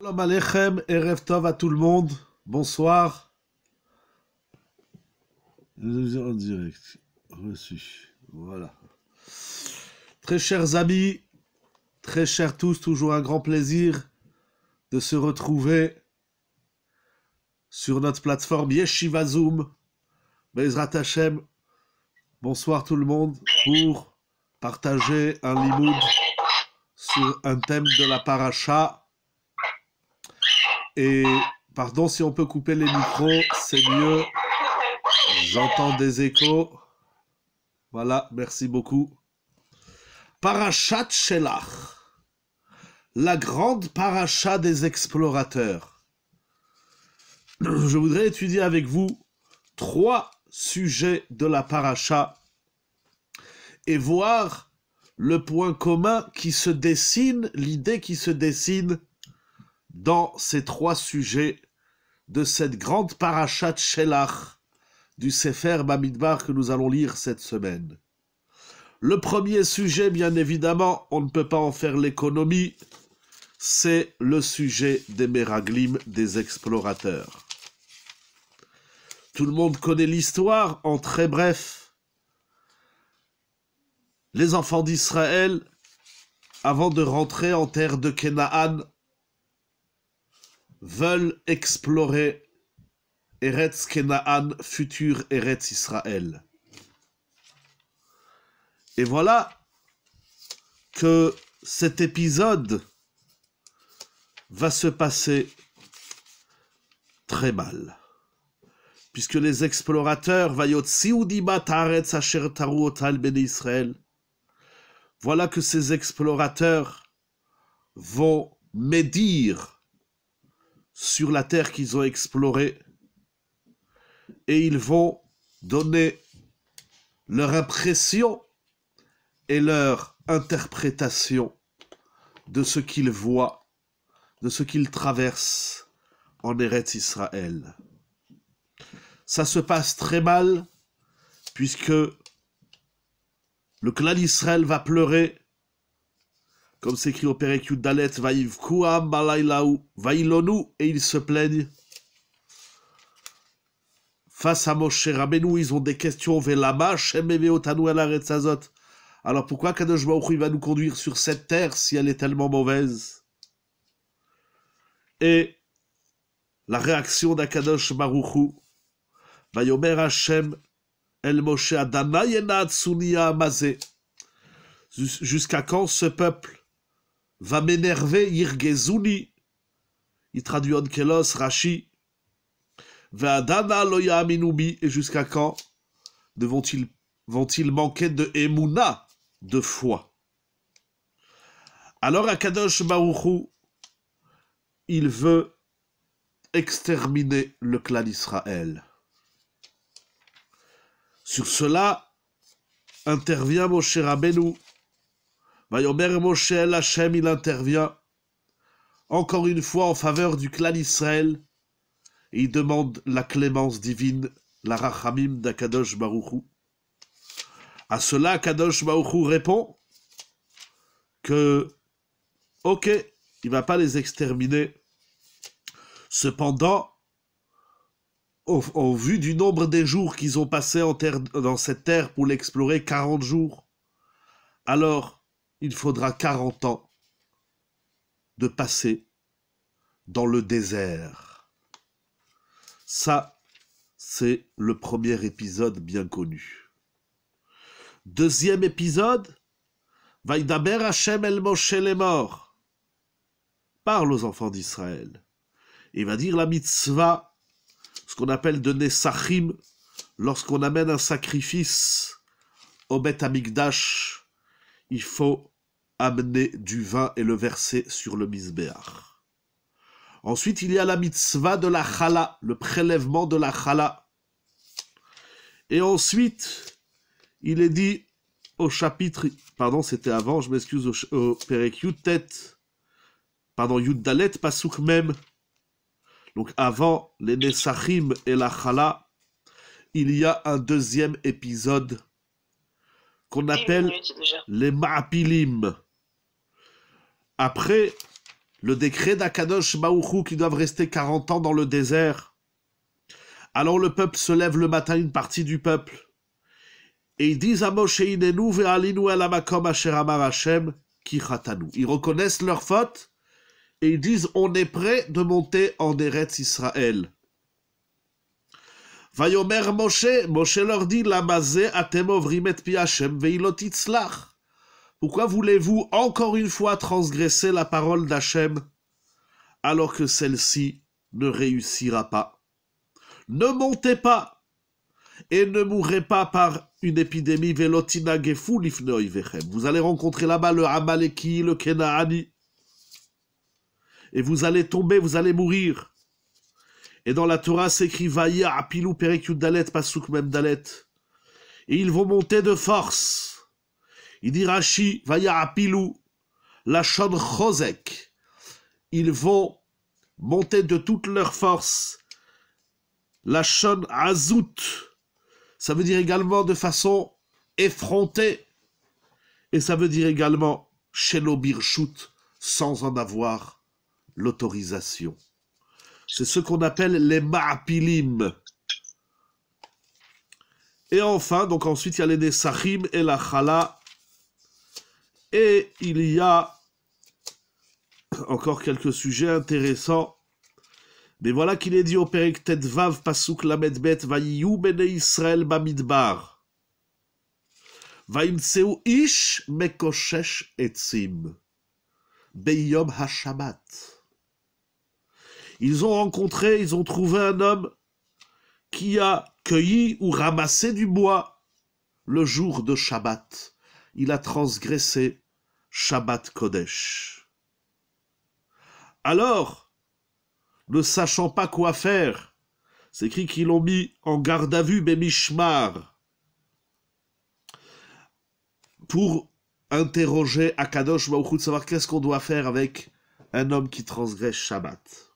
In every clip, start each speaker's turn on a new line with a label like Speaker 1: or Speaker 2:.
Speaker 1: Shalom Alechem et à tout le monde. Bonsoir. En direct. Reçu. Voilà. Très chers amis, très chers tous, toujours un grand plaisir de se retrouver sur notre plateforme Yeshiva Zoom. Bezrat Hashem. Bonsoir tout le monde pour partager un limoud sur un thème de la paracha et pardon si on peut couper les micros, c'est mieux. J'entends des échos. Voilà, merci beaucoup. Parachat Shelach, la grande paracha des explorateurs. Je voudrais étudier avec vous trois sujets de la paracha et voir le point commun qui se dessine, l'idée qui se dessine dans ces trois sujets de cette grande parachat Shelach du Sefer Bamidbar que nous allons lire cette semaine. Le premier sujet, bien évidemment, on ne peut pas en faire l'économie, c'est le sujet des Meraglim, des explorateurs. Tout le monde connaît l'histoire, en très bref. Les enfants d'Israël, avant de rentrer en terre de Canaan, veulent explorer Eretz Kenaan, futur Eretz Israël. Et voilà que cet épisode va se passer très mal. Puisque les explorateurs, ben Israël, voilà que ces explorateurs vont médire sur la terre qu'ils ont explorée et ils vont donner leur impression et leur interprétation de ce qu'ils voient, de ce qu'ils traversent en Eretz Israël. Ça se passe très mal puisque le clan d'Israël va pleurer comme s'écrit au Pérékiou Dalet, vaiv Kuam, Malailaou, vailonu et ils se plaignent. Face à Moshe Rabbeinu, ils ont des questions, Alors pourquoi Kadosh Baruch va nous conduire sur cette terre si elle est tellement mauvaise Et la réaction d'Akadosh Baruch Vayomer Hashem, El Moshe Adana Yena Amazé. Jusqu'à quand ce peuple va m'énerver Yirgezuni. Il traduit en Kelos, Rashi. Adana loya minoubi, Et jusqu'à quand vont-ils manquer de Emouna, de foi Alors Akadosh Baruchu, il veut exterminer le clan d'Israël. Sur cela intervient Moshe Rabbeinu Vayomer Moshe, Hachem, il intervient encore une fois en faveur du clan Israël et il demande la clémence divine, la rachamim d'Akadosh Baruchou. À cela, Akadosh Baruchou répond que, ok, il ne va pas les exterminer. Cependant, au, vu du nombre des jours qu'ils ont passé en terre, dans cette terre pour l'explorer, 40 jours, alors il faudra 40 ans de passer dans le désert. Ça, c'est le premier épisode bien connu. Deuxième épisode, Vaïdaber Hachem El Moshe les morts. Parle aux enfants d'Israël. Il va dire la mitzvah, ce qu'on appelle de Nesachim, lorsqu'on amène un sacrifice au Bet Amigdash, il faut amener du vin et le verser sur le misbéar. Ensuite, il y a la mitzvah de la chala, le prélèvement de la chala. Et ensuite, il est dit au chapitre, pardon, c'était avant, je m'excuse, au, Perek Yutet, pardon, Yuddalet, Pasuk même, donc avant les Nesachim et la Chala, il y a un deuxième épisode qu'on appelle les Ma'apilim après le décret d'Akadosh Baouchou qui doivent rester 40 ans dans le désert, alors le peuple se lève le matin, une partie du peuple, et ils disent à Moshe Inenu ve'alinu el amakom asher amar Ils reconnaissent leur faute et ils disent on est prêt de monter en Eretz Israël. Vayomer Moshe, Moshe leur dit la atem ovrim et pi Hashem pourquoi voulez-vous encore une fois transgresser la parole d'Hachem alors que celle-ci ne réussira pas Ne montez pas et ne mourrez pas par une épidémie velotina Vous allez rencontrer là-bas le Amaleki, le Kenaani. Et vous allez tomber, vous allez mourir. Et dans la Torah s'écrit Vaya, apilu Dalet, Pasuk, dalet Et ils vont monter de force. Il dit Rashi, vaya la Shon Chosek. Ils vont monter de toutes leurs forces. La Shon Azout. Ça veut dire également de façon effrontée. Et ça veut dire également Shelo sans en avoir l'autorisation. C'est ce qu'on appelle les Ma'apilim. Et enfin, donc ensuite, il y a les Nesachim et la Chala et il y a encore quelques sujets intéressants. Mais voilà qu'il est dit au père Tet Vav Pasuk Lamed Bet Vayiyu Bene Israël Bamidbar. Vaimtseu Ish Mekoshesh Etzim. Beyom shabbat. Ils ont rencontré, ils ont trouvé un homme qui a cueilli ou ramassé du bois le jour de Shabbat il a transgressé Shabbat Kodesh. Alors, ne sachant pas quoi faire, c'est écrit qu'ils l'ont mis en garde à vue, Mishmar, pour interroger Akadosh Baruch de savoir qu'est-ce qu'on doit faire avec un homme qui transgresse Shabbat.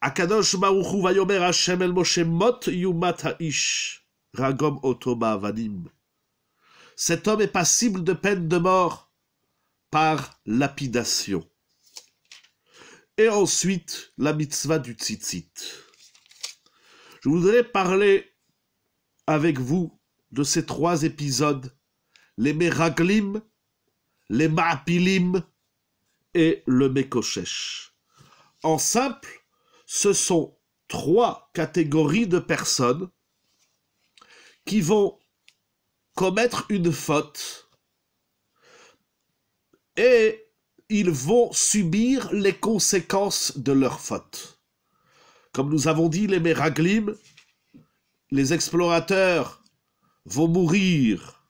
Speaker 1: Akadosh Baruch Vayomer Hashem El Moshe Mot Yumat Haish Ragom Otoba Vanim cet homme est passible de peine de mort par lapidation. Et ensuite, la mitzvah du tzitzit. Je voudrais parler avec vous de ces trois épisodes, les Meraglim, les Maapilim et le Mekoshesh. En simple, ce sont trois catégories de personnes qui vont commettre une faute et ils vont subir les conséquences de leur faute. Comme nous avons dit, les Méraglim, les explorateurs vont mourir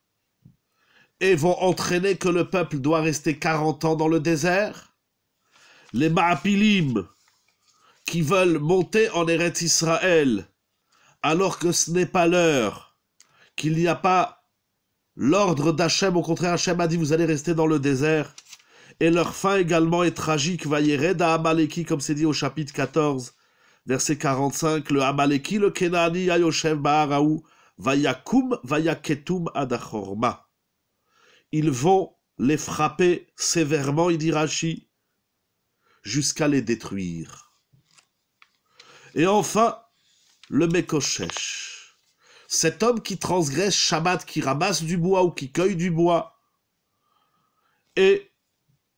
Speaker 1: et vont entraîner que le peuple doit rester 40 ans dans le désert. Les Maapilim, qui veulent monter en Eretz Israël, alors que ce n'est pas l'heure, qu'il n'y a pas L'ordre d'Hachem, au contraire, Hachem a dit vous allez rester dans le désert. Et leur fin également est tragique. Vayered à Amaleki, comme c'est dit au chapitre 14, verset 45. Le Amaleki, le Kenani, Ayoshem Baharaou, Vayakum, Vayaketum, Adachorma. Ils vont les frapper sévèrement, il dit jusqu'à les détruire. Et enfin, le Mekoshesh. Cet homme qui transgresse Shabbat, qui ramasse du bois ou qui cueille du bois. Et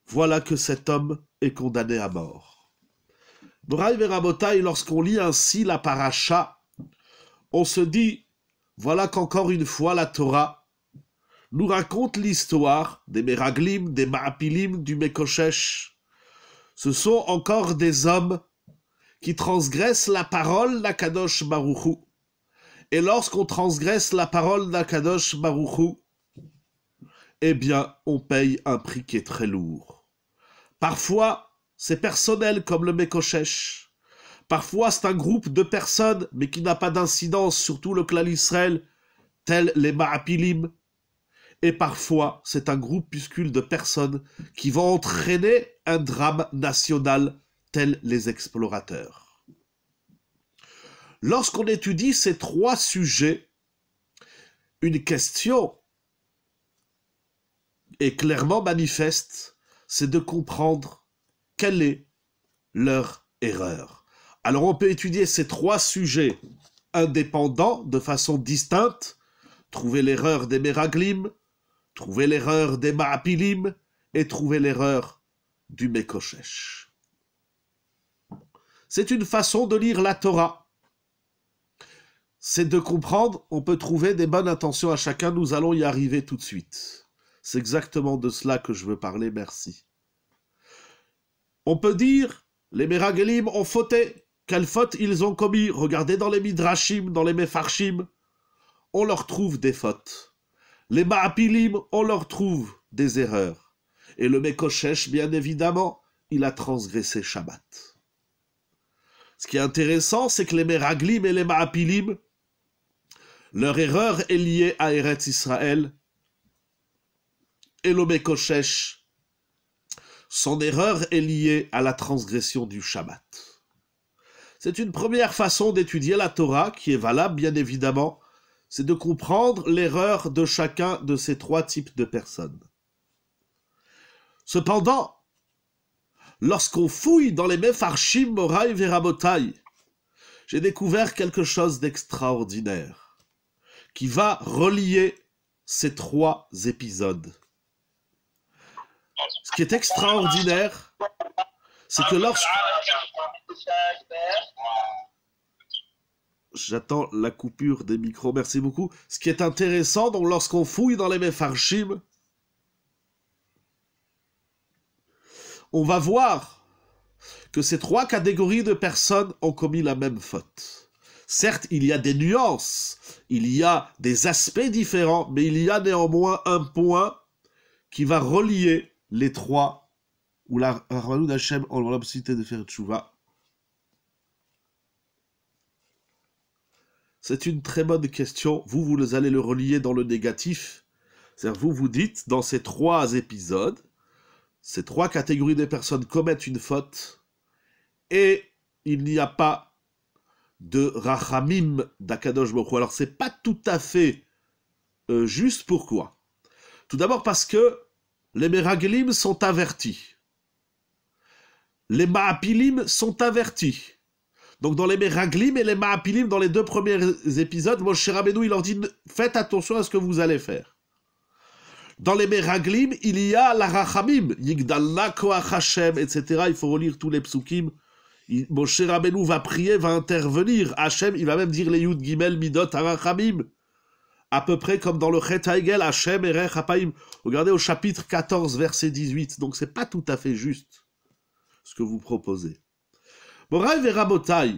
Speaker 1: voilà que cet homme est condamné à mort. Moraï Verabotaï, lorsqu'on lit ainsi la paracha, on se dit, voilà qu'encore une fois la Torah nous raconte l'histoire des Meraglim, des Maapilim, du Mekoshesh. Ce sont encore des hommes qui transgressent la parole d'Akadosh Baruchou. Et lorsqu'on transgresse la parole d'Akadosh Baruchou, eh bien, on paye un prix qui est très lourd. Parfois, c'est personnel comme le Mekoshesh. Parfois, c'est un groupe de personnes, mais qui n'a pas d'incidence sur tout le clan Israël, tels les Ma'apilim. Et parfois, c'est un groupuscule de personnes qui vont entraîner un drame national, tels les explorateurs. Lorsqu'on étudie ces trois sujets, une question est clairement manifeste, c'est de comprendre quelle est leur erreur. Alors on peut étudier ces trois sujets indépendants de façon distincte, trouver l'erreur des Meraglim, trouver l'erreur des Maapilim et trouver l'erreur du Mekoshesh. C'est une façon de lire la Torah c'est de comprendre, on peut trouver des bonnes intentions à chacun, nous allons y arriver tout de suite. C'est exactement de cela que je veux parler, merci. On peut dire, les Meragelim ont fauté, quelle faute ils ont commis, regardez dans les Midrashim, dans les Mefarshim, on leur trouve des fautes. Les Maapilim, on leur trouve des erreurs. Et le Mekoshesh, bien évidemment, il a transgressé Shabbat. Ce qui est intéressant, c'est que les Meraglim et les Maapilim, leur erreur est liée à Eretz Israël et Kochesh, Son erreur est liée à la transgression du Shabbat. C'est une première façon d'étudier la Torah qui est valable bien évidemment, c'est de comprendre l'erreur de chacun de ces trois types de personnes. Cependant, lorsqu'on fouille dans les Mefarshim, Moraï Verabotai, j'ai découvert quelque chose d'extraordinaire qui va relier ces trois épisodes. Ce qui est extraordinaire, c'est que lorsque... J'attends la coupure des micros, merci beaucoup. Ce qui est intéressant, donc lorsqu'on fouille dans les méfarchimes, on va voir que ces trois catégories de personnes ont commis la même faute. Certes, il y a des nuances, il y a des aspects différents, mais il y a néanmoins un point qui va relier les trois, où la Rahmanou d'Hachem en la de faire tchouva. C'est une très bonne question. Vous, vous allez le relier dans le négatif. cest vous vous dites, dans ces trois épisodes, ces trois catégories de personnes commettent une faute et il n'y a pas de Rachamim d'Akadosh Boko. Alors c'est pas tout à fait euh, juste pourquoi. Tout d'abord parce que les Meraglim sont avertis. Les Maapilim sont avertis. Donc dans les Meraglim et les Maapilim, dans les deux premiers épisodes, Moshe Rabbeinu, il leur dit « Faites attention à ce que vous allez faire ». Dans les Meraglim, il y a la Rachamim, Yigdallah Koach Hashem, etc. Il faut relire tous les psukim Moshe Rabbeinu va prier, va intervenir. Hachem, il va même dire les Yud Gimel Midot Arachamim. À peu près comme dans le Chet Haigel, Hachem Erech Regardez au chapitre 14, verset 18. Donc c'est pas tout à fait juste ce que vous proposez. Moraï Verabotai,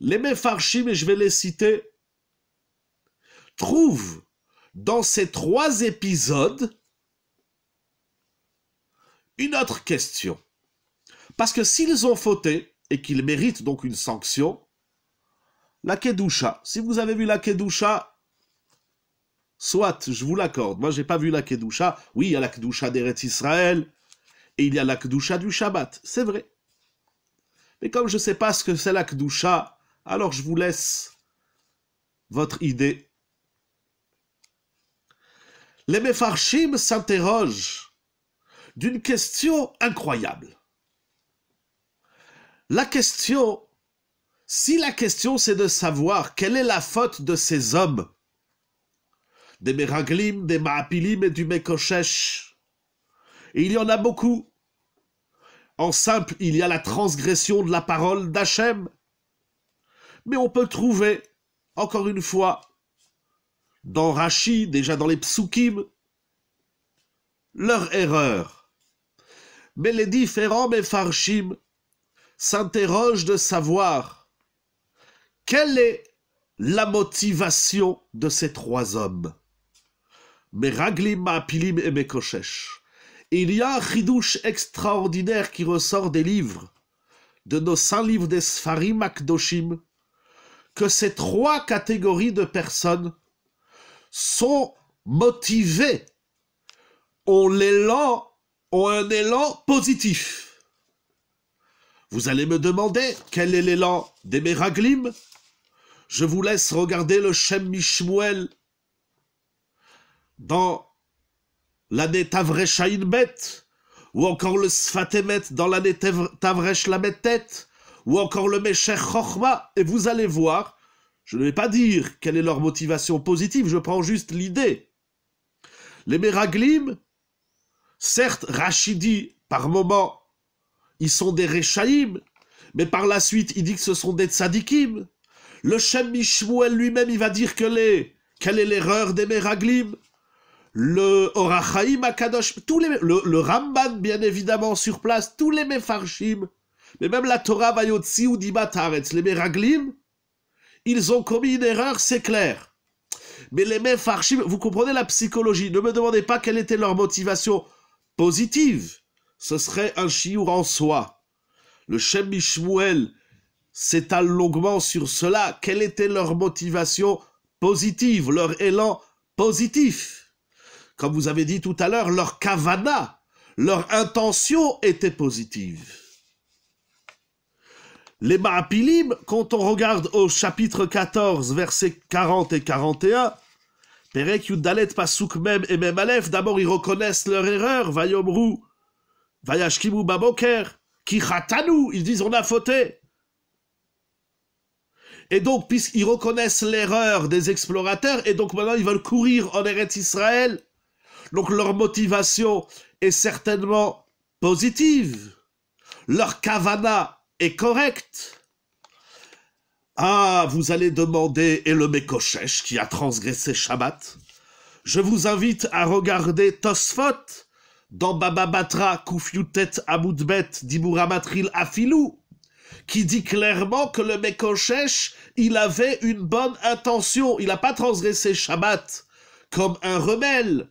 Speaker 1: les Mefarshim, et je vais les citer, trouvent dans ces trois épisodes une autre question. Parce que s'ils ont fauté, et qu'il mérite donc une sanction, la Kedusha. Si vous avez vu la Kedusha, soit, je vous l'accorde. Moi, n'ai pas vu la Kedusha. Oui, il y a la Kedusha d'Eretz Israël et il y a la Kedusha du Shabbat. C'est vrai. Mais comme je ne sais pas ce que c'est la Kedusha, alors je vous laisse votre idée. Les Mefarshim s'interrogent d'une question incroyable. La question, si la question c'est de savoir quelle est la faute de ces hommes, des Meraglim, des Maapilim et du mekochesh il y en a beaucoup. En simple, il y a la transgression de la parole d'Hachem. Mais on peut trouver, encore une fois, dans rachi déjà dans les Psukim, leur erreur. Mais les différents Mefarshim s'interroge de savoir quelle est la motivation de ces trois hommes. ma pilim et Mekoshesh. Il y a un chidouche extraordinaire qui ressort des livres, de nos saints livres des Sfarim Akdoshim, que ces trois catégories de personnes sont motivées, ont l'élan, ont un élan positif. Vous allez me demander quel est l'élan des Méraglim Je vous laisse regarder le Shem Mishmuel dans l'année Tavresh Bet, ou encore le Sfatemet dans l'année Tavresh Lametet, ou encore le Mesher Chochma, et vous allez voir, je ne vais pas dire quelle est leur motivation positive, je prends juste l'idée. Les Méraglim, certes, Rachidi, par moment, ils sont des Rechaïm, mais par la suite, il dit que ce sont des Tzadikim. Le Shem Mishmuel lui-même, il va dire que les, quelle est l'erreur des Meraglim le Orachaim Akadosh, tous les, le, le, Ramban, bien évidemment, sur place, tous les Mefarshim, mais même la Torah Bayotzi ou Dibataretz, les Meraglim, ils ont commis une erreur, c'est clair. Mais les Mefarshim, vous comprenez la psychologie, ne me demandez pas quelle était leur motivation positive ce serait un chiour en soi. Le Shem Mishmuel s'étale longuement sur cela. Quelle était leur motivation positive, leur élan positif Comme vous avez dit tout à l'heure, leur kavana, leur intention était positive. Les Maapilim, quand on regarde au chapitre 14, versets 40 et 41, Perek yudalet Pasuk Mem et Mem Aleph, d'abord ils reconnaissent leur erreur, Vayomrou, Vayashkimu Baboker, qui ratanou, ils disent on a fauté. Et donc, puisqu'ils reconnaissent l'erreur des explorateurs, et donc maintenant ils veulent courir en Eretz Israël, donc leur motivation est certainement positive. Leur kavana est correcte. Ah, vous allez demander, et le Mekochesh qui a transgressé Shabbat, je vous invite à regarder Tosfot, dans Baba Batra, Koufioutet Amoudbet, Afilou, qui dit clairement que le Mekoshesh, il avait une bonne intention. Il n'a pas transgressé Shabbat comme un rebelle.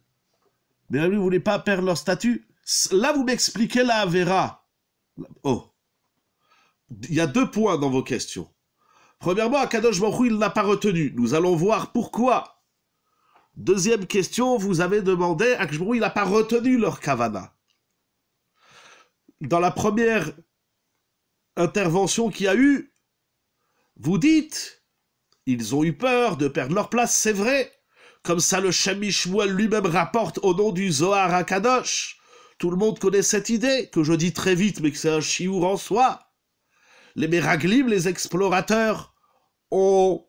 Speaker 1: Mais vous ne voulez pas perdre leur statut Là, vous m'expliquez la Avera. Oh. Il y a deux points dans vos questions. Premièrement, Akadosh Baruch il n'a pas retenu. Nous allons voir pourquoi. Deuxième question, vous avez demandé, Akjbrou, il n'a pas retenu leur kavana. Dans la première intervention qu'il y a eu, vous dites, ils ont eu peur de perdre leur place, c'est vrai. Comme ça, le Shemishmuel lui-même rapporte au nom du Zohar à Kadosh. Tout le monde connaît cette idée, que je dis très vite, mais que c'est un chiour en soi. Les Meraglim, les explorateurs, ont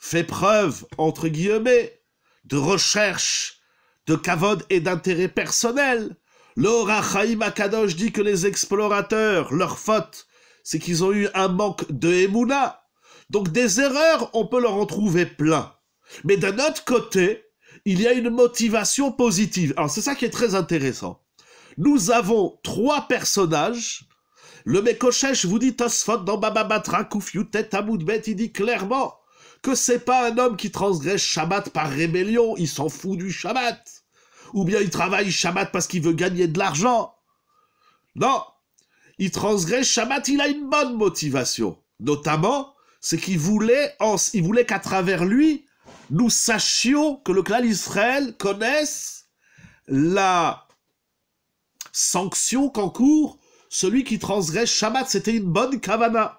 Speaker 1: fait preuve, entre guillemets, de recherche de kavod et d'intérêt personnel. Laura Chaim Akadosh dit que les explorateurs, leur faute, c'est qu'ils ont eu un manque de Emouna. Donc des erreurs, on peut leur en trouver plein. Mais d'un autre côté, il y a une motivation positive. Alors c'est ça qui est très intéressant. Nous avons trois personnages. Le Mekoshesh vous dit Tosfot dans Baba Batra, Amoudbet, il dit clairement que c'est pas un homme qui transgresse Shabbat par rébellion, il s'en fout du Shabbat. Ou bien il travaille Shabbat parce qu'il veut gagner de l'argent. Non, il transgresse Shabbat, il a une bonne motivation. Notamment, c'est qu'il voulait, voulait qu'à travers lui, nous sachions que le clan Israël connaisse la sanction qu'encourt celui qui transgresse Shabbat. C'était une bonne kavana.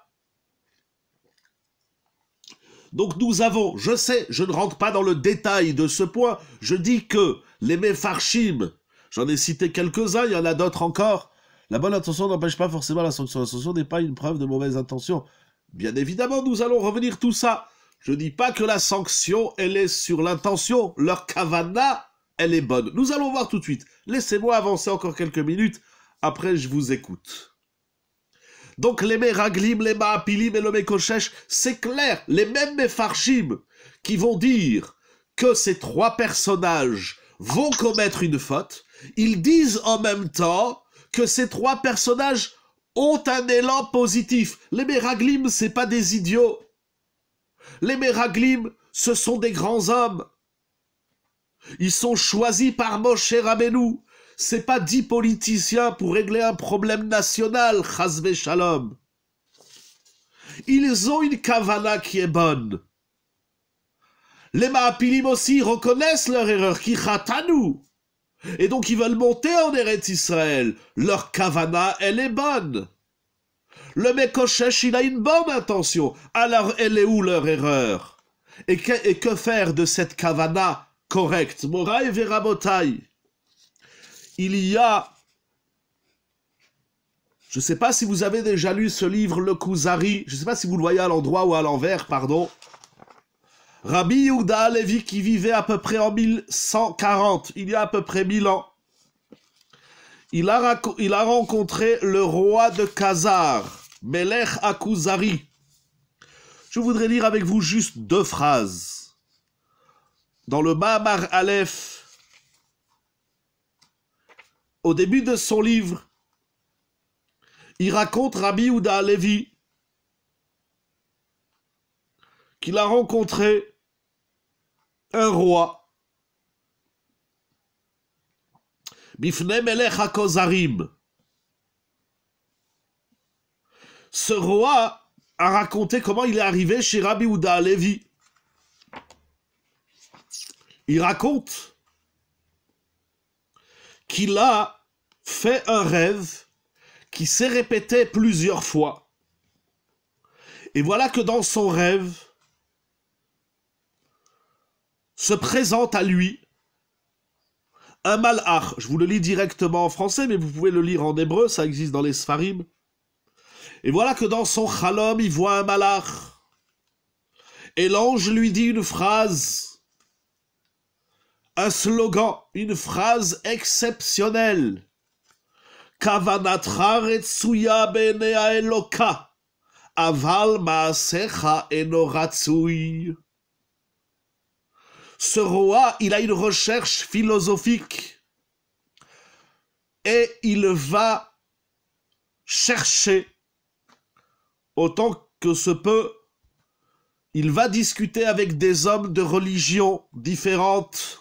Speaker 1: Donc nous avons, je sais, je ne rentre pas dans le détail de ce point, je dis que les Mefarshim, j'en ai cité quelques-uns, il y en a d'autres encore, la bonne intention n'empêche pas forcément la sanction. La sanction n'est pas une preuve de mauvaise intention. Bien évidemment, nous allons revenir tout ça. Je ne dis pas que la sanction, elle est sur l'intention. Leur kavana, elle est bonne. Nous allons voir tout de suite. Laissez-moi avancer encore quelques minutes. Après, je vous écoute. Donc les Méraglim, les Maapilim et le Mekoshesh, c'est clair, les mêmes Mefarchim qui vont dire que ces trois personnages vont commettre une faute, ils disent en même temps que ces trois personnages ont un élan positif. Les Meraglim, c'est pas des idiots. Les Méraglim, ce sont des grands hommes. Ils sont choisis par Moshe Rabbeinu. C'est pas dix politiciens pour régler un problème national, Chazve Shalom. Ils ont une kavana qui est bonne. Les Maapilim aussi reconnaissent leur erreur, qui nous. Et donc ils veulent monter en Eretz Israël. Leur kavana, elle est bonne. Le Mekoshesh, il a une bonne intention. Alors elle est où leur erreur et que, que, faire de cette kavana correcte Moraï Verabotai il y a, je ne sais pas si vous avez déjà lu ce livre, Le Kuzari, je ne sais pas si vous le voyez à l'endroit ou à l'envers, pardon. Rabbi Yehuda Levi qui vivait à peu près en 1140, il y a à peu près 1000 ans. Il a, rencontré le roi de Khazar, Melech Akuzari. Je voudrais lire avec vous juste deux phrases. Dans le Babar Aleph, au début de son livre, il raconte Rabbi Ouda Levi, qu'il a rencontré un roi, Bifne Melech Ce roi a raconté comment il est arrivé chez Rabbi Ouda Levi. Il raconte qu'il a fait un rêve qui s'est répété plusieurs fois. Et voilà que dans son rêve, se présente à lui un malach. Je vous le lis directement en français, mais vous pouvez le lire en hébreu, ça existe dans les Sfarim. Et voilà que dans son chalom, il voit un malach. Et l'ange lui dit une phrase un slogan, une phrase exceptionnelle. eloka, aval Ce roi, il a une recherche philosophique et il va chercher autant que se peut. Il va discuter avec des hommes de religions différentes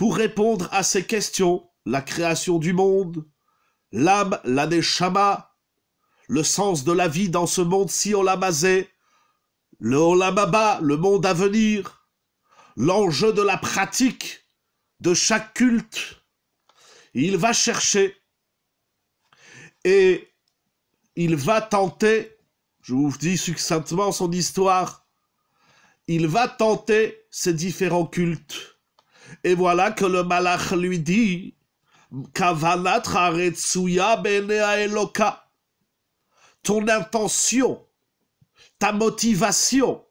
Speaker 1: pour répondre à ces questions, la création du monde, l'âme, la le sens de la vie dans ce monde si on l'a basé, le olamaba, le monde à venir, l'enjeu de la pratique de chaque culte. Il va chercher et il va tenter, je vous dis succinctement son histoire, il va tenter ces différents cultes et voilà que le malach lui dit, benea Eloka. Ton intention, ta motivation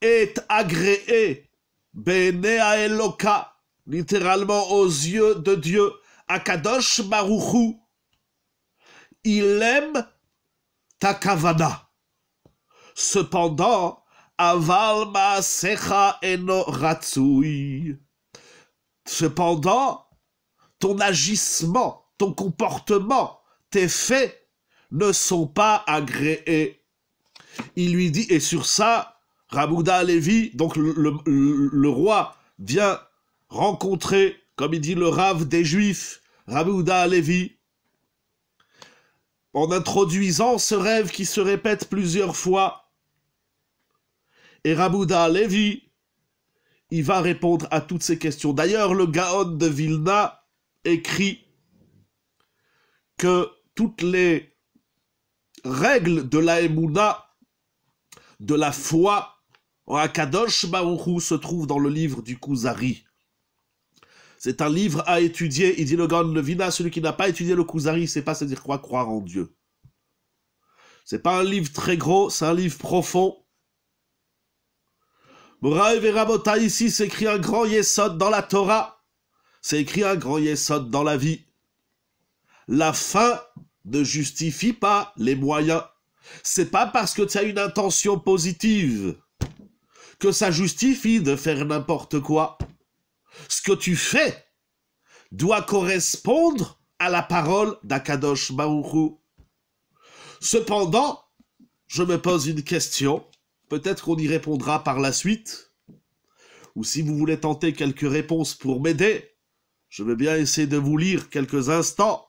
Speaker 1: est agréée, Benea Eloka, littéralement aux yeux de Dieu, Akadosh Maruchu. Il aime ta kavana. Cependant, Avalma Secha Eno Cependant, ton agissement, ton comportement, tes faits ne sont pas agréés. Il lui dit, et sur ça, Rabouda Levi. donc le, roi, vient rencontrer, comme il dit, le rave des Juifs, Rabouda Levi, en introduisant ce rêve qui se répète plusieurs fois. Et Rabouda Levi, il va répondre à toutes ces questions. D'ailleurs, le Gaon de Vilna écrit que toutes les règles de la de la foi en Akadosh se trouvent dans le livre du Kuzari. C'est un livre à étudier, il dit le Gaon de Vilna, celui qui n'a pas étudié le Kuzari, c'est pas se dire quoi croire en Dieu. C'est pas un livre très gros, c'est un livre profond Vera Verabota ici s'écrit un grand Yesod dans la Torah. C'est écrit un grand Yesod dans la vie. La fin ne justifie pas les moyens. C'est pas parce que tu as une intention positive que ça justifie de faire n'importe quoi. Ce que tu fais doit correspondre à la parole d'Akadosh Baruchou. Cependant, je me pose une question. Peut-être qu'on y répondra par la suite. Ou si vous voulez tenter quelques réponses pour m'aider, je vais bien essayer de vous lire quelques instants.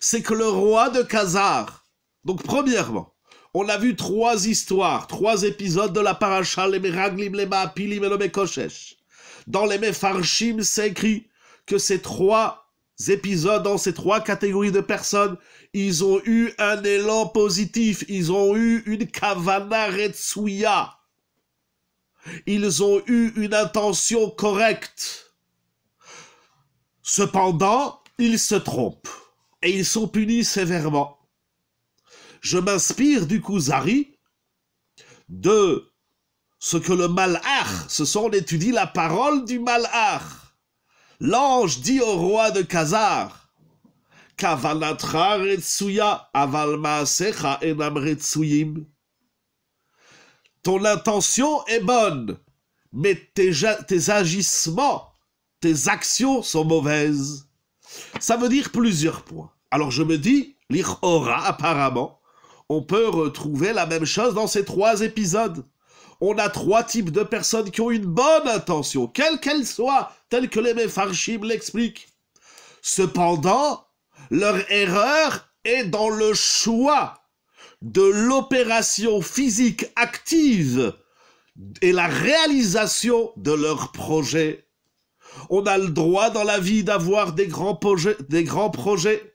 Speaker 1: C'est que le roi de Khazar. Donc premièrement, on a vu trois histoires, trois épisodes de la paracha, les Meraglim, les Maapilim et le Dans les Mefarshim, c'est écrit que ces trois épisodes, dans ces trois catégories de personnes, ils ont eu un élan positif. Ils ont eu une kavana retsuya. Ils ont eu une intention correcte. Cependant, ils se trompent et ils sont punis sévèrement. Je m'inspire du Kuzari de ce que le Malach, ce sont on étudie la parole du Malach. L'ange dit au roi de Khazar, ton intention est bonne, mais tes, agissements, tes actions sont mauvaises. Ça veut dire plusieurs points. Alors je me dis, lire aura apparemment, on peut retrouver la même chose dans ces trois épisodes. On a trois types de personnes qui ont une bonne intention, quelle qu'elle soit, telle que les Mefarshim l'expliquent. Cependant, leur erreur est dans le choix de l'opération physique active et la réalisation de leurs projets. On a le droit dans la vie d'avoir des, grands projets, des grands projets,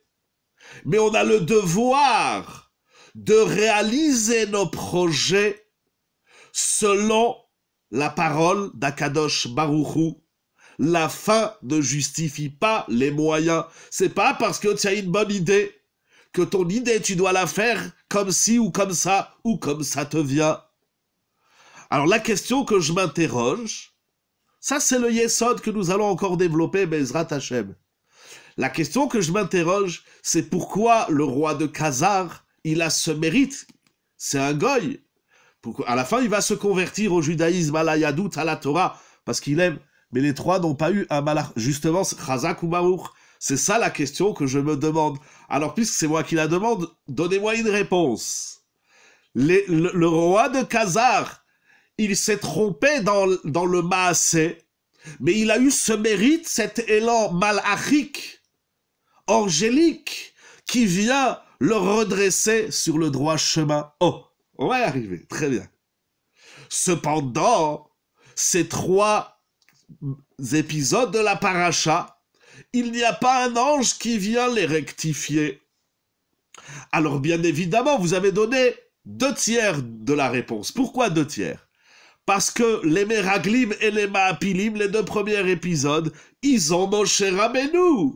Speaker 1: mais on a le devoir de réaliser nos projets selon la parole d'Akadosh Baruchou la fin ne justifie pas les moyens. C'est pas parce que tu as une bonne idée que ton idée, tu dois la faire comme si ou comme ça ou comme ça te vient. Alors la question que je m'interroge, ça c'est le Yesod que nous allons encore développer, Bezrat Hashem. La question que je m'interroge, c'est pourquoi le roi de Khazar, il a ce mérite. C'est un goy. Pourquoi à la fin, il va se convertir au judaïsme, à la yadout, à la Torah, parce qu'il aime mais les trois n'ont pas eu un malheur. Justement, Khazak ou Maour C'est ça la question que je me demande. Alors, puisque c'est moi qui la demande, donnez-moi une réponse. le, roi de Khazar, il s'est trompé dans, dans le Maasé, mais il a eu ce mérite, cet élan malachique, angélique, qui vient le redresser sur le droit chemin. Oh, on va y arriver, très bien. Cependant, ces trois épisodes de la paracha, il n'y a pas un ange qui vient les rectifier. Alors bien évidemment, vous avez donné deux tiers de la réponse. Pourquoi deux tiers Parce que les Meraglim et les Maapilim, les deux premiers épisodes, ils ont Moshe Rabbeinu.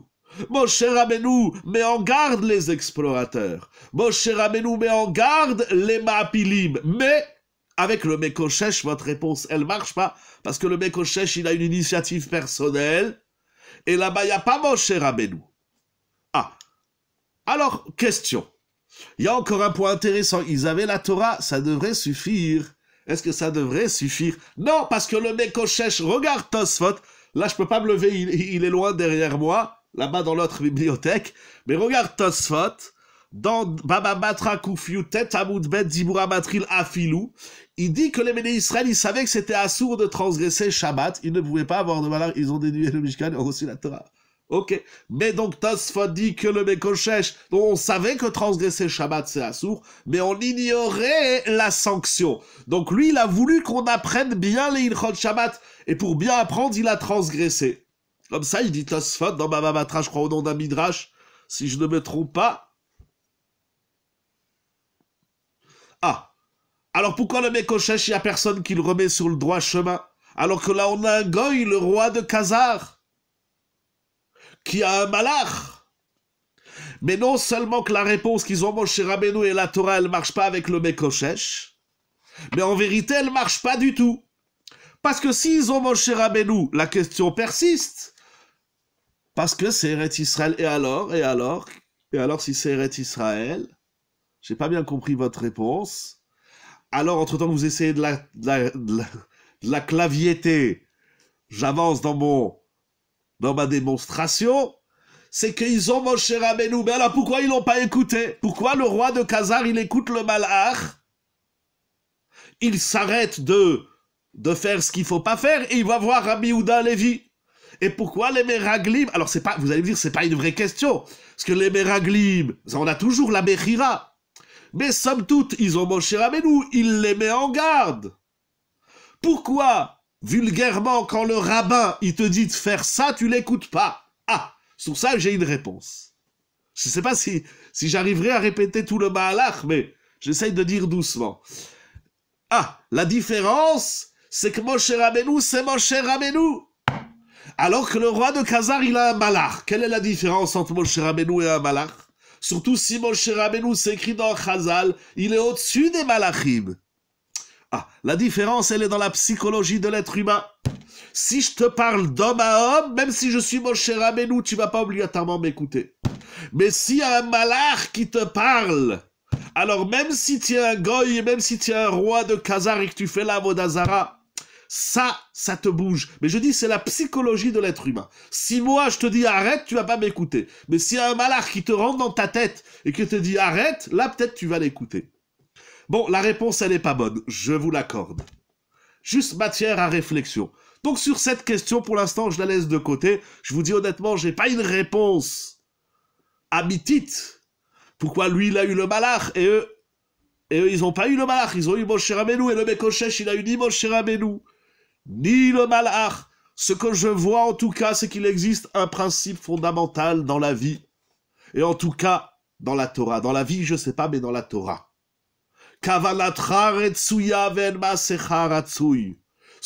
Speaker 1: Moshe Rabbeinu met en garde les explorateurs. Moshe Rabbeinu met en garde les Maapilim. Mais avec le Mekoshech, votre réponse, elle marche pas, parce que le Mekoshech, il a une initiative personnelle, et là-bas, il n'y a pas Moshe Rabbeinu. Ah. Alors, question. Il y a encore un point intéressant. Ils avaient la Torah, ça devrait suffire. Est-ce que ça devrait suffire Non, parce que le Mekoshech, regarde Tosfot, là, je peux pas me lever, il, est loin derrière moi, là-bas dans l'autre bibliothèque, mais regarde Tosfot, dans Baba Batra Koufiou, Bet Dibura Matril Afilou, il dit que les Béné Israël, ils savaient que c'était assourd de transgresser Shabbat. Ils ne pouvaient pas avoir de malheur, Ils ont dénué le Mishkan et ont reçu la Torah. Ok. Mais donc Tosfot dit que le Mekoshesh, on savait que transgresser Shabbat c'est assourd, mais on ignorait la sanction. Donc lui, il a voulu qu'on apprenne bien les Ilchot Shabbat. Et pour bien apprendre, il a transgressé. Comme ça, il dit Tosfot dans ma je crois au nom d'un Midrash, si je ne me trompe pas. Alors pourquoi le Mekoshesh, il n'y a personne qui le remet sur le droit chemin Alors que là, on a un Goy, le roi de Khazar, qui a un malach. Mais non seulement que la réponse qu'ils ont, Moshe Rabbeinu et la Torah, elle marche pas avec le Mekoshesh, mais en vérité, elle marche pas du tout. Parce que s'ils ont Moshe Rabbeinu, la question persiste. Parce que c'est Eret Israël. Et alors Et alors Et alors si c'est Eret Israël J'ai pas bien compris votre réponse. Alors, entre-temps, vous essayez de la, de J'avance dans mon, dans ma démonstration. C'est qu'ils ont mon cher alors, pourquoi ils n'ont pas écouté? Pourquoi le roi de Khazar, il écoute le malach? Il s'arrête de, de faire ce qu'il faut pas faire et il va voir Rabbi Houda Lévi. Et pourquoi les Meraglim Alors c'est pas, vous allez me dire, c'est pas une vraie question. Parce que les Meraglim, on a toujours la Bechira. Mais somme toute, ils ont Moshe Rabbeinu, il les met en garde. Pourquoi, vulgairement, quand le rabbin, il te dit de faire ça, tu l'écoutes pas Ah, sur ça, j'ai une réponse. Je ne sais pas si, si j'arriverai à répéter tout le malach, mais j'essaye de dire doucement. Ah, la différence, c'est que Moshe Rabbeinu, c'est Moshe Rabbeinu. Alors que le roi de Khazar, il a un malach. Quelle est la différence entre Moshe Rabbeinu et un malach Surtout si Moshe Rabbeinu s'écrit dans Chazal, il est au-dessus des malachim. Ah, la différence, elle est dans la psychologie de l'être humain. Si je te parle d'homme à homme, même si je suis Moshe Rabbeinu, tu vas pas obligatoirement m'écouter. Mais si y un malach qui te parle, alors même si tu es un goy, même si tu es un roi de Khazar et que tu fais la Vodazara, ça, ça te bouge. Mais je dis, c'est la psychologie de l'être humain. Si moi, je te dis arrête, tu vas pas m'écouter. Mais s'il y a un malard qui te rentre dans ta tête et qui te dit arrête, là, peut-être tu vas l'écouter. Bon, la réponse, elle n'est pas bonne. Je vous l'accorde. Juste matière à réflexion. Donc, sur cette question, pour l'instant, je la laisse de côté. Je vous dis honnêtement, n'ai pas une réponse habitite. Pourquoi lui, il a eu le malach et eux, et ils n'ont pas eu le malard ils ont eu cher Rabbeinu, et le Mekoshesh, il a eu ni cher Rabbeinu, ni le malach. Ce que je vois en tout cas, c'est qu'il existe un principe fondamental dans la vie, et en tout cas dans la Torah. Dans la vie, je ne sais pas, mais dans la Torah. Ce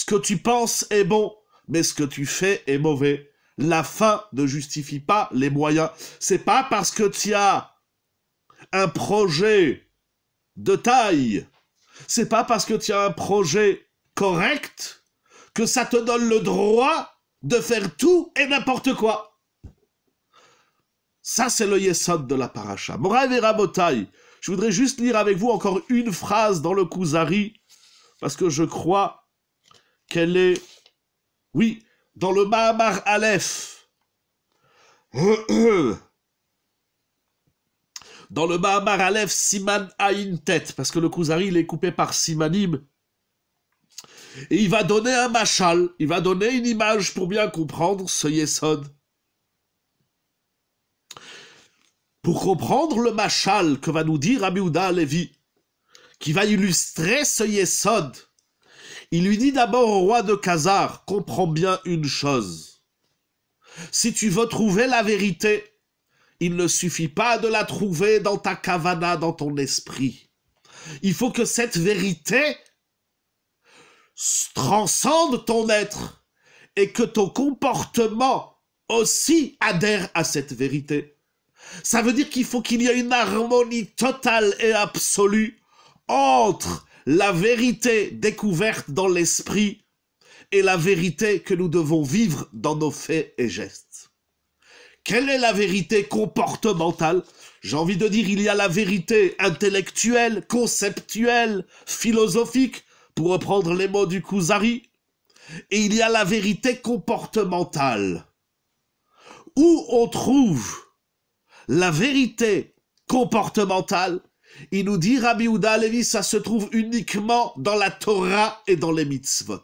Speaker 1: que tu penses est bon, mais ce que tu fais est mauvais. La fin ne justifie pas les moyens. C'est pas parce que tu as un projet de taille, c'est pas parce que tu as un projet correct que ça te donne le droit de faire tout et n'importe quoi. Ça, c'est le yesod de la paracha. Morav et Rabotai, je voudrais juste lire avec vous encore une phrase dans le Kuzari, parce que je crois qu'elle est, oui, dans le Mahamar Aleph. Dans le Mahamar Aleph, Siman a une tête, parce que le Kuzari, il est coupé par Simanim, et il va donner un machal, il va donner une image pour bien comprendre ce Yesod. Pour comprendre le machal que va nous dire Rabbi Uda Levi, qui va illustrer ce Yesod, il lui dit d'abord au roi de Khazar, comprends bien une chose. Si tu veux trouver la vérité, il ne suffit pas de la trouver dans ta kavana, dans ton esprit. Il faut que cette vérité, transcende ton être et que ton comportement aussi adhère à cette vérité. Ça veut dire qu'il faut qu'il y ait une harmonie totale et absolue entre la vérité découverte dans l'esprit et la vérité que nous devons vivre dans nos faits et gestes. Quelle est la vérité comportementale J'ai envie de dire, il y a la vérité intellectuelle, conceptuelle, philosophique, pour reprendre les mots du Kuzari, et il y a la vérité comportementale, où on trouve la vérité comportementale, il nous dit Rabbi Houda Levi, ça se trouve uniquement dans la Torah et dans les mitzvot.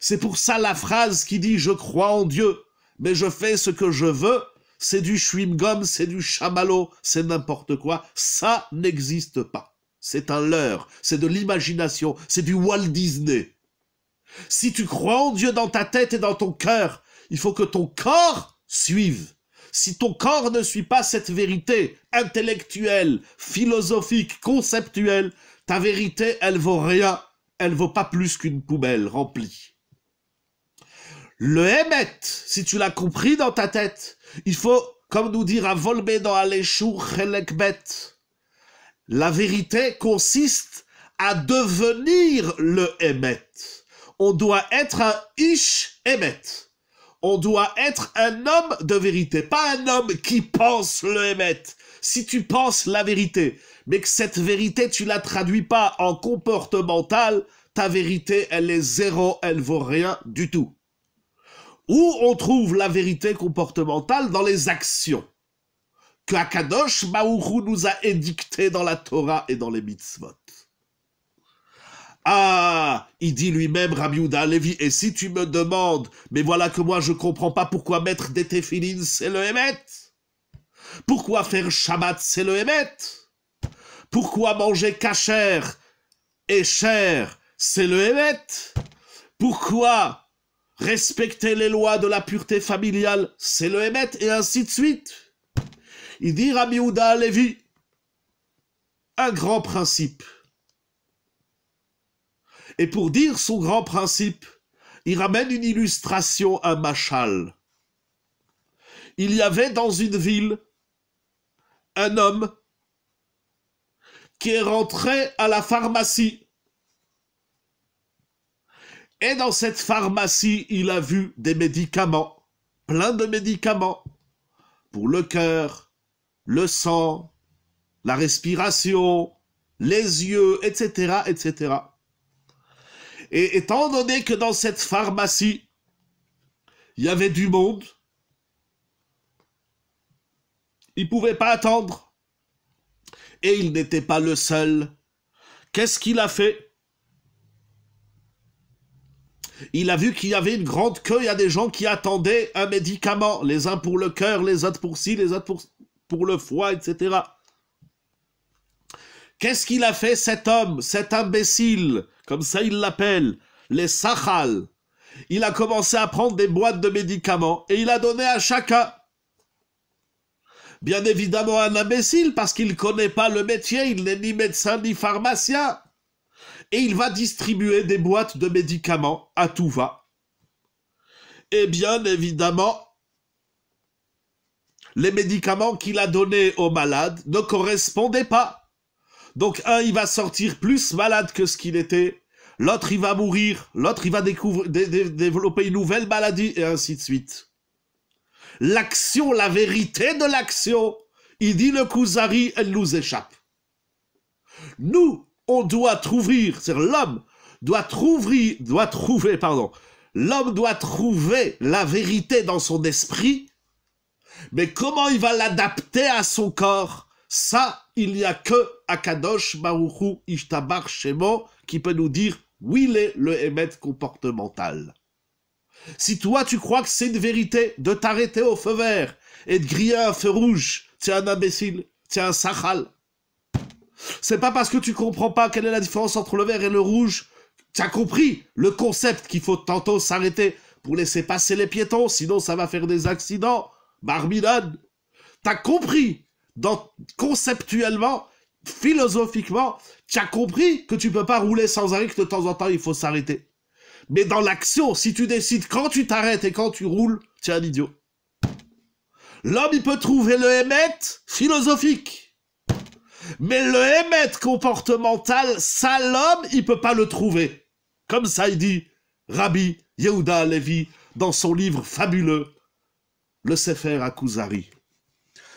Speaker 1: C'est pour ça la phrase qui dit je crois en Dieu, mais je fais ce que je veux, c'est du shwimgum, c'est du chamallow, c'est n'importe quoi, ça n'existe pas. C'est un leurre, c'est de l'imagination, c'est du Walt Disney. Si tu crois en Dieu dans ta tête et dans ton cœur, il faut que ton corps suive. Si ton corps ne suit pas cette vérité intellectuelle, philosophique, conceptuelle, ta vérité, elle vaut rien, elle vaut pas plus qu'une poubelle remplie. Le Hémet, si tu l'as compris dans ta tête, il faut, comme nous dira Volbé dans Alechou Chelekbet, la vérité consiste à devenir le Hémet. On doit être un Ish Hémet. On doit être un homme de vérité, pas un homme qui pense le Hémet. Si tu penses la vérité, mais que cette vérité, tu la traduis pas en comportemental, ta vérité, elle est zéro, elle vaut rien du tout. Où on trouve la vérité comportementale dans les actions que Akadosh nous a édicté dans la Torah et dans les mitzvot. Ah, il dit lui-même Rabbi Levi, et si tu me demandes, mais voilà que moi je comprends pas pourquoi mettre des téfilines c'est le Hémet Pourquoi faire Shabbat c'est le Hémet Pourquoi manger cachère et cher c'est le Hémet Pourquoi respecter les lois de la pureté familiale c'est le Hémet Et ainsi de suite il dit Rabbi Houda un grand principe. Et pour dire son grand principe, il ramène une illustration, un machal. Il y avait dans une ville un homme qui est rentré à la pharmacie. Et dans cette pharmacie, il a vu des médicaments, plein de médicaments, pour le cœur, le sang, la respiration, les yeux, etc., etc. Et étant donné que dans cette pharmacie, il y avait du monde, il ne pouvait pas attendre. Et il n'était pas le seul. Qu'est-ce qu'il a fait Il a vu qu'il y avait une grande queue, il y a des gens qui attendaient un médicament, les uns pour le cœur, les autres pour ci, les autres pour pour le foie, etc. Qu'est-ce qu'il a fait cet homme, cet imbécile Comme ça, il l'appelle les Sahal? Il a commencé à prendre des boîtes de médicaments et il a donné à chacun. Bien évidemment, un imbécile parce qu'il ne connaît pas le métier, il n'est ni médecin ni pharmacien. Et il va distribuer des boîtes de médicaments à tout va. Et bien évidemment, les médicaments qu'il a donnés aux malades ne correspondaient pas. Donc un, il va sortir plus malade que ce qu'il était, l'autre, il va mourir, l'autre, il va développer une nouvelle maladie, et ainsi de suite. L'action, la vérité de l'action, il dit le Kuzari, elle nous échappe. Nous, on doit trouver, c'est-à-dire l'homme doit trouver, doit trouver, pardon, l'homme doit trouver la vérité dans son esprit mais comment il va l'adapter à son corps Ça, il n'y a que Akadosh Baruchu Ishtabar Shemo qui peut nous dire où il est le Hémet comportemental. Si toi tu crois que c'est une vérité de t'arrêter au feu vert et de griller un feu rouge, tiens un imbécile, tiens un sachal. C'est pas parce que tu comprends pas quelle est la différence entre le vert et le rouge, as compris le concept qu'il faut tantôt s'arrêter pour laisser passer les piétons, sinon ça va faire des accidents. Barbidad, t'as compris, conceptuellement, philosophiquement, tu as compris que tu peux pas rouler sans arrêt, que de temps en temps, il faut s'arrêter. Mais dans l'action, si tu décides quand tu t'arrêtes et quand tu roules, tu es un idiot. L'homme, il peut trouver le Hémet philosophique. Mais le Hémet comportemental, ça, l'homme, il peut pas le trouver. Comme ça, il dit Rabbi Yehuda Levi dans son livre fabuleux, le à Akuzari.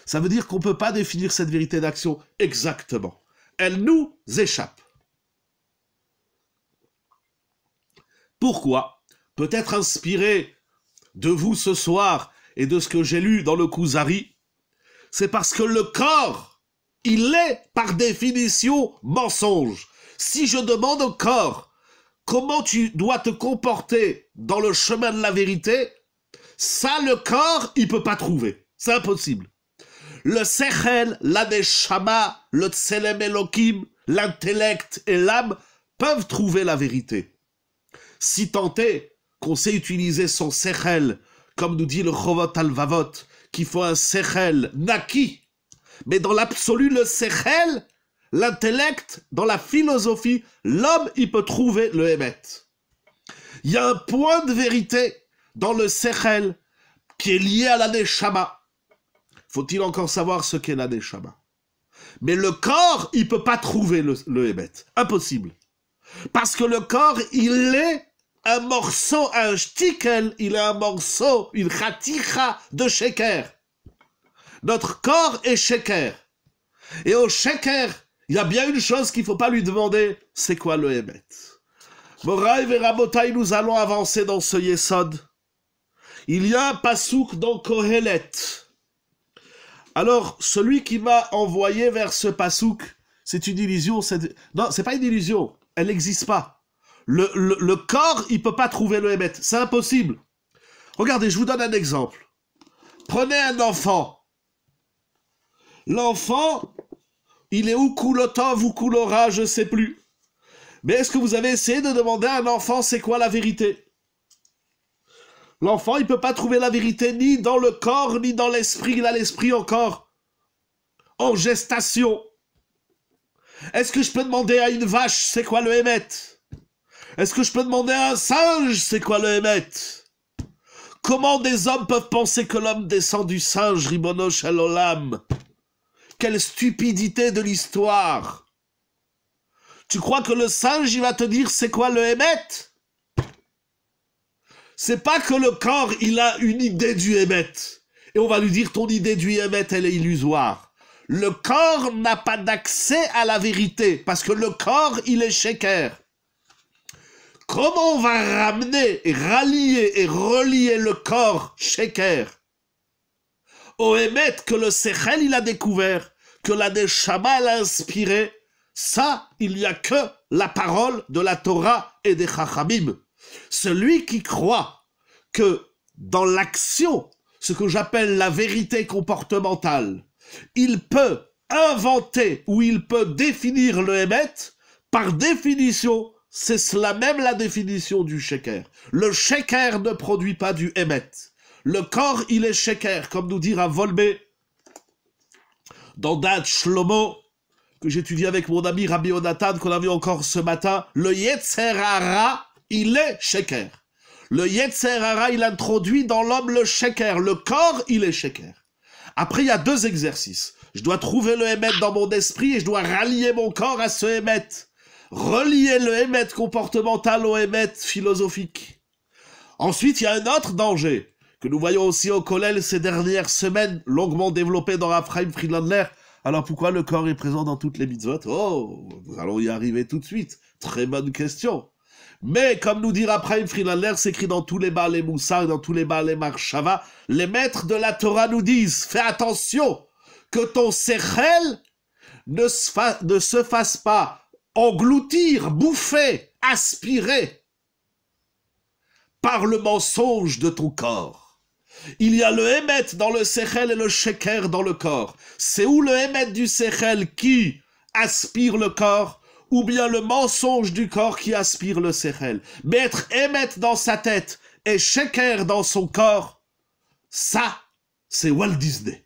Speaker 1: Ça veut dire qu'on ne peut pas définir cette vérité d'action exactement. Elle nous échappe. Pourquoi Peut-être inspiré de vous ce soir et de ce que j'ai lu dans le Kuzari, c'est parce que le corps, il est par définition mensonge. Si je demande au corps comment tu dois te comporter dans le chemin de la vérité, ça, le corps, il peut pas trouver. C'est impossible. Le sechel, la le tselem elokim, l'intellect et l'âme peuvent trouver la vérité. Si tant est qu'on sait utiliser son sechel, comme nous dit le chovot al qu'il faut un sechel naki, mais dans l'absolu, le sechel, l'intellect, dans la philosophie, l'homme, il peut trouver le hémet. Il y a un point de vérité dans le Sechel, qui est lié à la Neshama. Faut-il encore savoir ce qu'est la Neshama Mais le corps, il peut pas trouver le, Hébet. Impossible. Parce que le corps, il est un morceau, un shtikel, il est un morceau, une khatikha de sheker. Notre corps est sheker. Et au sheker, il y a bien une chose qu'il ne faut pas lui demander, c'est quoi le Hébet Moraï et nous allons avancer dans ce yesod. Il y a un pasouk dans Kohelet. Alors, celui qui m'a envoyé vers ce pasouk, c'est une illusion. C'est... Non, c'est pas une illusion. Elle n'existe pas. Le, corps, il peut pas trouver le Hémet. C'est impossible. Regardez, je vous donne un exemple. Prenez un enfant. L'enfant, il est ou coulotov ou coulora, je sais plus. Mais est-ce que vous avez essayé de demander à un enfant c'est quoi la vérité L'enfant, il ne peut pas trouver la vérité ni dans le corps, ni dans l'esprit. Il a l'esprit encore en gestation. Est-ce que je peux demander à une vache c'est quoi le hémet Est-ce que je peux demander à un singe c'est quoi le hémet Comment des hommes peuvent penser que l'homme descend du singe, Ribono Shalolam Quelle stupidité de l'histoire Tu crois que le singe, il va te dire c'est quoi le hémet c'est pas que le corps, il a une idée du Hémet. Et on va lui dire, ton idée du Hémet, elle est illusoire. Le corps n'a pas d'accès à la vérité, parce que le corps, il est shaker. Comment on va ramener, et rallier et relier le corps shaker au Hémet que le Sechel, il a découvert, que la Neshama, elle a inspiré Ça, il n'y a que la parole de la Torah et des Chachamim. Celui qui croit que dans l'action, ce que j'appelle la vérité comportementale, il peut inventer ou il peut définir le Hémet, par définition, c'est cela même la définition du shaker. Le shaker ne produit pas du Hémet. Le corps, il est shaker, comme nous dira Volbe. dans Dad Shlomo, que j'étudie avec mon ami Rabbi Onatan, qu'on a vu encore ce matin, le yetserara il est Sheker. Le Hara, il introduit dans l'homme le Sheker. Le corps, il est Sheker. Après, il y a deux exercices. Je dois trouver le Hémet dans mon esprit et je dois rallier mon corps à ce Hémet. Relier le Hémet comportemental au Hémet philosophique. Ensuite, il y a un autre danger que nous voyons aussi au Collège ces dernières semaines, longuement développé dans Raphaël Friedlander. Alors pourquoi le corps est présent dans toutes les mitzvot Oh, nous allons y arriver tout de suite. Très bonne question. Mais comme nous dira Prime Freelander, c'est écrit dans tous les bas les Moussa, dans tous les bas les Marshava, les maîtres de la Torah nous disent, fais attention que ton Sechel ne se, fasse pas engloutir, bouffer, aspirer par le mensonge de ton corps. Il y a le Hémet dans le Sehel et le Sheker dans le corps. C'est où le Hémet du Sehel qui aspire le corps ou bien le mensonge du corps qui aspire le sérel mettre émettre dans sa tête et shaker dans son corps, ça, c'est Walt Disney.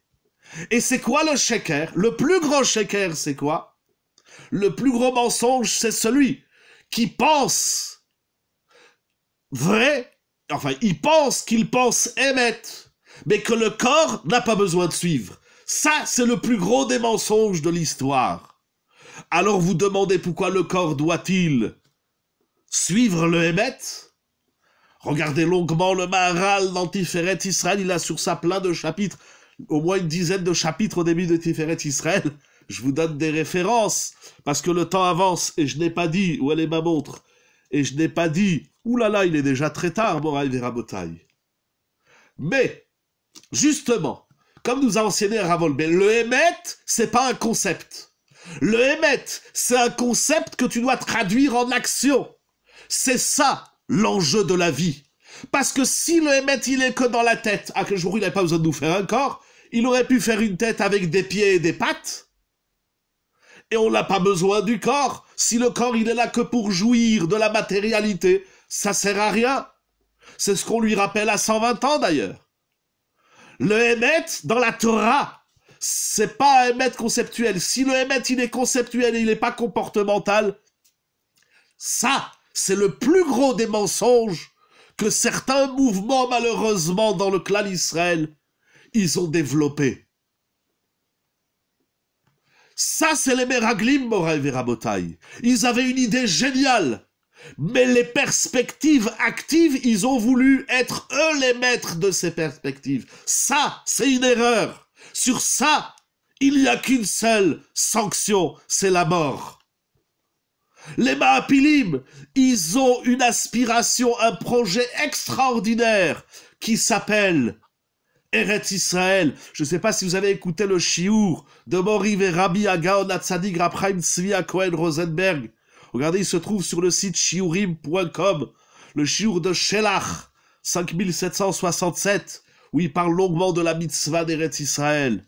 Speaker 1: Et c'est quoi le shaker? Le plus gros shaker, c'est quoi Le plus gros mensonge, c'est celui qui pense vrai, enfin, il pense qu'il pense émettre, mais que le corps n'a pas besoin de suivre. Ça, c'est le plus gros des mensonges de l'histoire. Alors vous demandez pourquoi le corps doit-il suivre le Hémet Regardez longuement le Maharal dans Tiferet Israël, il a sur ça plein de chapitres, au moins une dizaine de chapitres au début de Tiferet Israël. Je vous donne des références, parce que le temps avance, et je n'ai pas dit, où elle est ma montre Et je n'ai pas dit, oulala, là là, il est déjà très tard, Moraï Verabotaï. Mais, justement, comme nous a enseigné Ravolbe, le Hémet, c'est pas un concept. Le Hémet, c'est un concept que tu dois traduire en action. C'est ça l'enjeu de la vie. Parce que si le Hémet, il est que dans la tête, à ah, quel jour il n'avait pas besoin de nous faire un corps, il aurait pu faire une tête avec des pieds et des pattes. Et on n'a pas besoin du corps. Si le corps, il est là que pour jouir de la matérialité, ça sert à rien. C'est ce qu'on lui rappelle à 120 ans d'ailleurs. Le Hémet, dans la Torah, c'est pas un maître conceptuel. Si le maître il est conceptuel et il n'est pas comportemental, ça, c'est le plus gros des mensonges que certains mouvements, malheureusement, dans le clan Israël, ils ont développé. Ça, c'est les Meraglim, Moray et Ils avaient une idée géniale. Mais les perspectives actives, ils ont voulu être eux les maîtres de ces perspectives. Ça, c'est une erreur. Sur ça, il n'y a qu'une seule sanction, c'est la mort. Les Mahapilim, ils ont une aspiration, un projet extraordinaire qui s'appelle Eretz Israël. Je ne sais pas si vous avez écouté le chiour de Moriv et Rabbi Agaon Atzadig Rapraim Cohen Rosenberg. Regardez, il se trouve sur le site chiourim.com. le chiour de Shelach, 5767. Oui, parle longuement de la mitzvah d'Eretz Israël.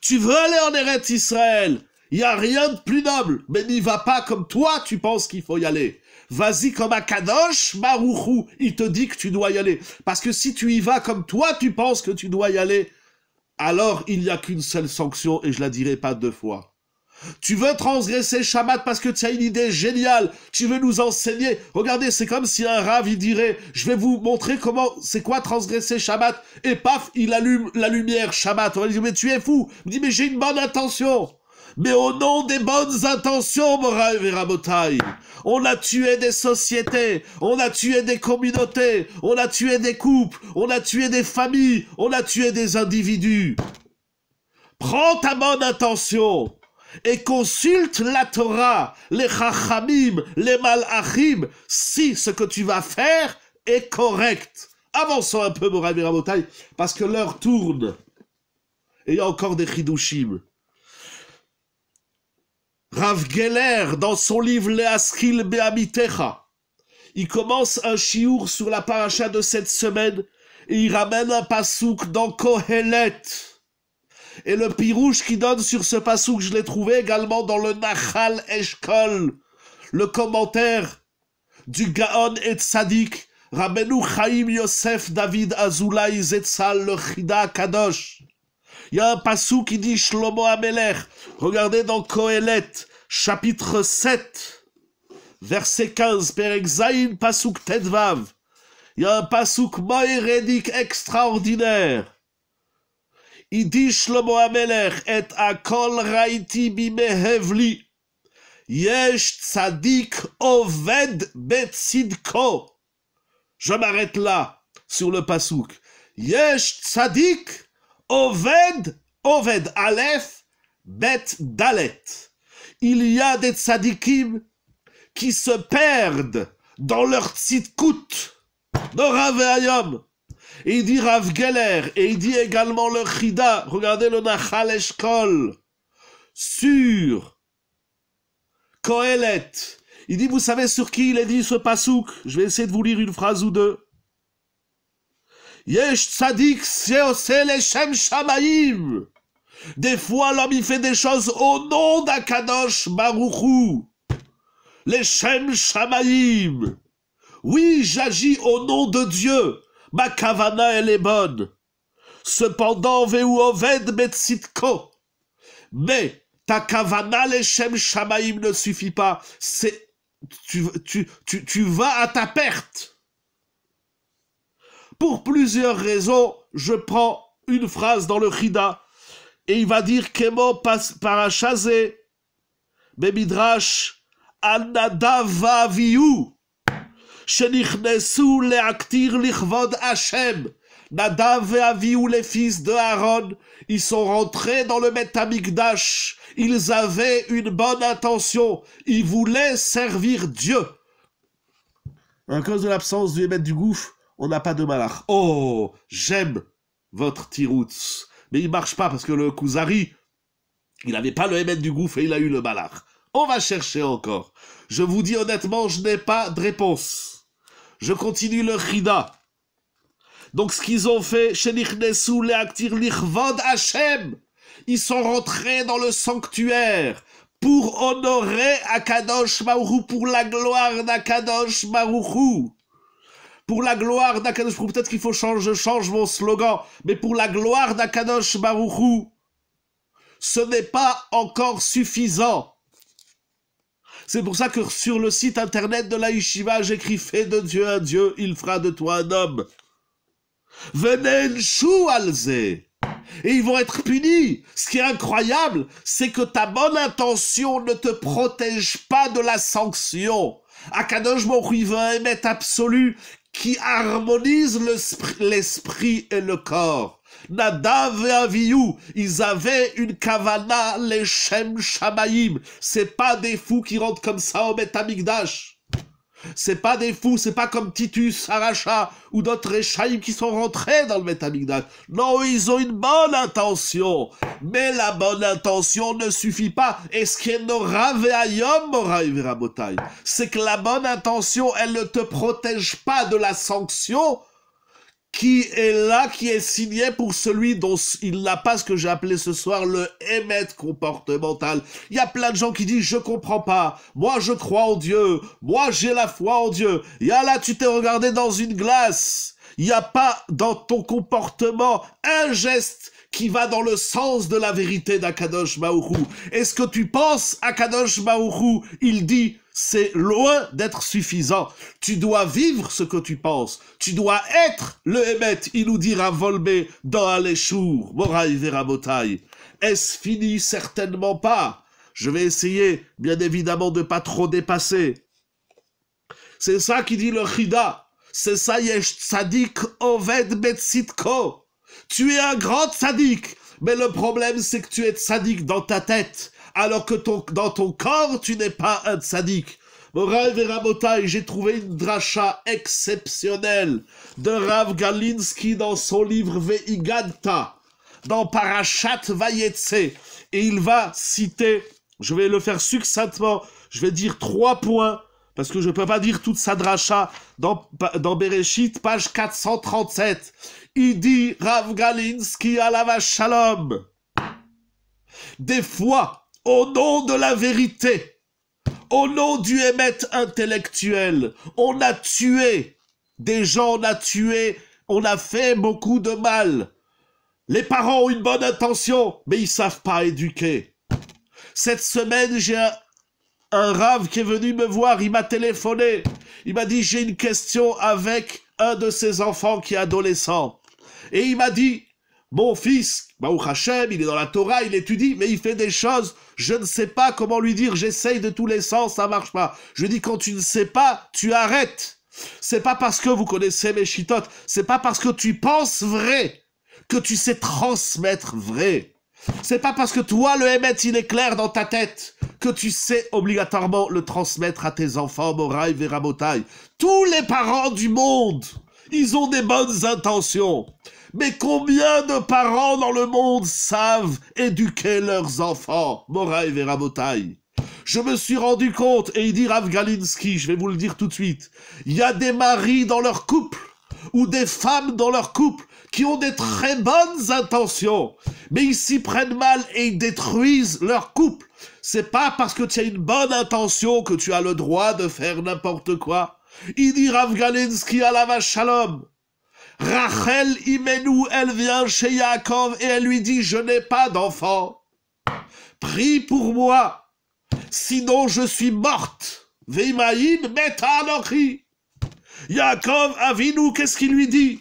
Speaker 1: Tu veux aller en Eretz Israël Il n'y a rien de plus noble, mais n'y va pas comme toi tu penses qu'il faut y aller. Vas-y comme un kadosh, Marouchou, il te dit que tu dois y aller. Parce que si tu y vas comme toi tu penses que tu dois y aller, alors il n'y a qu'une seule sanction et je la dirai pas deux fois. Tu veux transgresser Shabbat parce que tu as une idée géniale. Tu veux nous enseigner. Regardez, c'est comme si un rave, il dirait, je vais vous montrer comment, c'est quoi transgresser Shabbat. Et paf, il allume la lumière Shabbat. On va lui dire, mais tu es fou. Il dit, mais j'ai une bonne intention. Mais au nom des bonnes intentions, Moraï et on a tué des sociétés, on a tué des communautés, on a tué des couples, on a tué des familles, on a tué des individus. Prends ta bonne intention et consulte la Torah, les Chachamim, les Malachim, si ce que tu vas faire est correct. Avançons un peu, Moravi Rabotai, parce que l'heure tourne. Et il y a encore des chidouchim. Rav Geller, dans son livre Leaskil Beamitecha, il commence un chiour sur la paracha de cette semaine et il ramène un pasouk dans Kohelet. Et le pirouche qui donne sur ce passouk, je l'ai trouvé également dans le Nachal Eshkol, le commentaire du Gaon et Tzadik, Chaim Yosef David Azulai Zetzal le Chida Kadosh. Il y a un passouk qui dit Shlomo Amelech. Regardez dans Kohelet, chapitre 7, verset 15, Perek Tedvav. Il y a un passouk extraordinaire Idi dit Shlomo Amelech, et akol raiti bimehevli. Yesh tzadik oved betzidko. Je m'arrête là, sur le pasouk. Yesh tzadik oved, oved, aleph, bet dalet. Il y a des tzadikim qui se perdent dans leur tzidkout, leur avayom. Et il dit Rav et il dit également le Chida, regardez le Nachal Eshkol, sur Kohelet. Il dit, vous savez sur qui il est dit ce pasouk Je vais essayer de vous lire une phrase ou deux. Yesh tzadik shem shamayim. Des fois, l'homme, il fait des choses au nom d'Akadosh Baruchou. Les Shem Shamayim. Oui, j'agis au nom de Dieu ma kavana elle est bonne. Cependant, Ve'uoved Betsitko. Mais ta kavana l'échem Shamaim ne suffit pas. C'est, tu, tu, tu, vas à ta perte. Pour plusieurs raisons, je prends une phrase dans le Rida et il va dire Kemo parachazé, Bemidrash, Anadavaviou shenichnesu leaktir lichvod Hashem. Nadav et ou les fils de Aaron, ils sont rentrés dans le Metamikdash. Ils avaient une bonne intention. Ils voulaient servir Dieu. À cause de l'absence du Hémet du Gouf, on n'a pas de malach. Oh, j'aime votre tiroutz. Mais il marche pas parce que le Kuzari, il n'avait pas le Hémet du Gouf et il a eu le malach. On va chercher encore. Je vous dis honnêtement, je n'ai pas de réponse. Je continue le rida. Donc ce qu'ils ont fait, ils sont rentrés dans le sanctuaire pour honorer Akadosh Maourou, pour la gloire d'Akadosh Maourou. Pour la gloire d'Akadosh peut-être qu'il faut changer, je change mon slogan, mais pour la gloire d'Akadosh Maourou, ce n'est pas encore suffisant. C'est pour ça que sur le site internet de la j'écris « Fais de Dieu un Dieu, il fera de toi un homme ». chou, alzé et ils vont être punis. Ce qui est incroyable, c'est que ta bonne intention ne te protège pas de la sanction. Akadosh mon Hu veut un absolu qui harmonise l'esprit et le corps. Nadav et Avihu, ils avaient une kavana, les Shem Shamaïm. C'est pas des fous qui rentrent comme ça au Betamikdash. C'est pas des fous, c'est pas comme Titus, Aracha ou d'autres Echaïm qui sont rentrés dans le Metamikdash. Non, ils ont une bonne intention. Mais la bonne intention ne suffit pas. Et ce qui est c'est que la bonne intention, elle ne te protège pas de la sanction qui est là, qui est signé pour celui dont il n'a pas ce que j'ai appelé ce soir le émet comportemental. Il y a plein de gens qui disent je comprends pas, moi je crois en Dieu, moi j'ai la foi en Dieu. Il y a là, tu t'es regardé dans une glace. Il n'y a pas dans ton comportement un geste qui va dans le sens de la vérité d'Akadosh Maourou. Est-ce que tu penses, Akadosh Maourou, il dit c'est loin d'être suffisant. Tu dois vivre ce que tu penses. Tu dois être le Hémet, il nous dira Volbé dans Aléchour, Moraï Verabotaï. Est-ce fini Certainement pas. Je vais essayer, bien évidemment, de pas trop dépasser. C'est ça qui dit le khida. C'est ça Yesh Tzadik Oved Betsitko. Tu es un grand Tzadik, mais le problème c'est que tu es Tzadik dans ta tête alors que dans ton corps, tu n'es pas un sadique. Moral et j'ai trouvé une dracha exceptionnelle de Rav Galinsky dans son livre Veiganta, dans Parashat Vayetse. Et il va citer, je vais le faire succinctement, je vais dire trois points, parce que je ne peux pas dire toute sa dracha dans, dans Bereshit, page 437. Il dit Rav Galinsky à la Shalom. Des fois, au nom de la vérité, au nom du émet intellectuel, on a tué des gens, on a tué, on a fait beaucoup de mal. Les parents ont une bonne intention, mais ils savent pas éduquer. Cette semaine, j'ai un rave qui est venu me voir, il m'a téléphoné. Il m'a dit, j'ai une question avec un de ses enfants qui est adolescent. Et il m'a dit, mon fils, ou Hachem, il est dans la Torah, il étudie, mais il fait des choses, je ne sais pas comment lui dire, j'essaye de tous les sens, ça marche pas. Je dis, quand tu ne sais pas, tu arrêtes. C'est pas parce que vous connaissez mes chitotes, c'est pas parce que tu penses vrai que tu sais transmettre vrai. C'est pas parce que toi, le Hémet, il est clair dans ta tête que tu sais obligatoirement le transmettre à tes enfants, Moraï, Veramotaï. Tous les parents du monde, ils ont des bonnes intentions. Mais combien de parents dans le monde savent éduquer leurs enfants Moraï et Je me suis rendu compte, et il dit Rav Galinsky, je vais vous le dire tout de suite, il y a des maris dans leur couple, ou des femmes dans leur couple, qui ont des très bonnes intentions, mais ils s'y prennent mal et ils détruisent leur couple. C'est pas parce que tu as une bonne intention que tu as le droit de faire n'importe quoi. Il dit Rav Galinsky à la vache shalom. Rachel Imenou, elle vient chez Yaakov et elle lui dit, je n'ai pas d'enfant. Prie pour moi, sinon je suis morte. Veimaïn metanokhi. Yaakov Avinu, qu'est-ce qu'il lui dit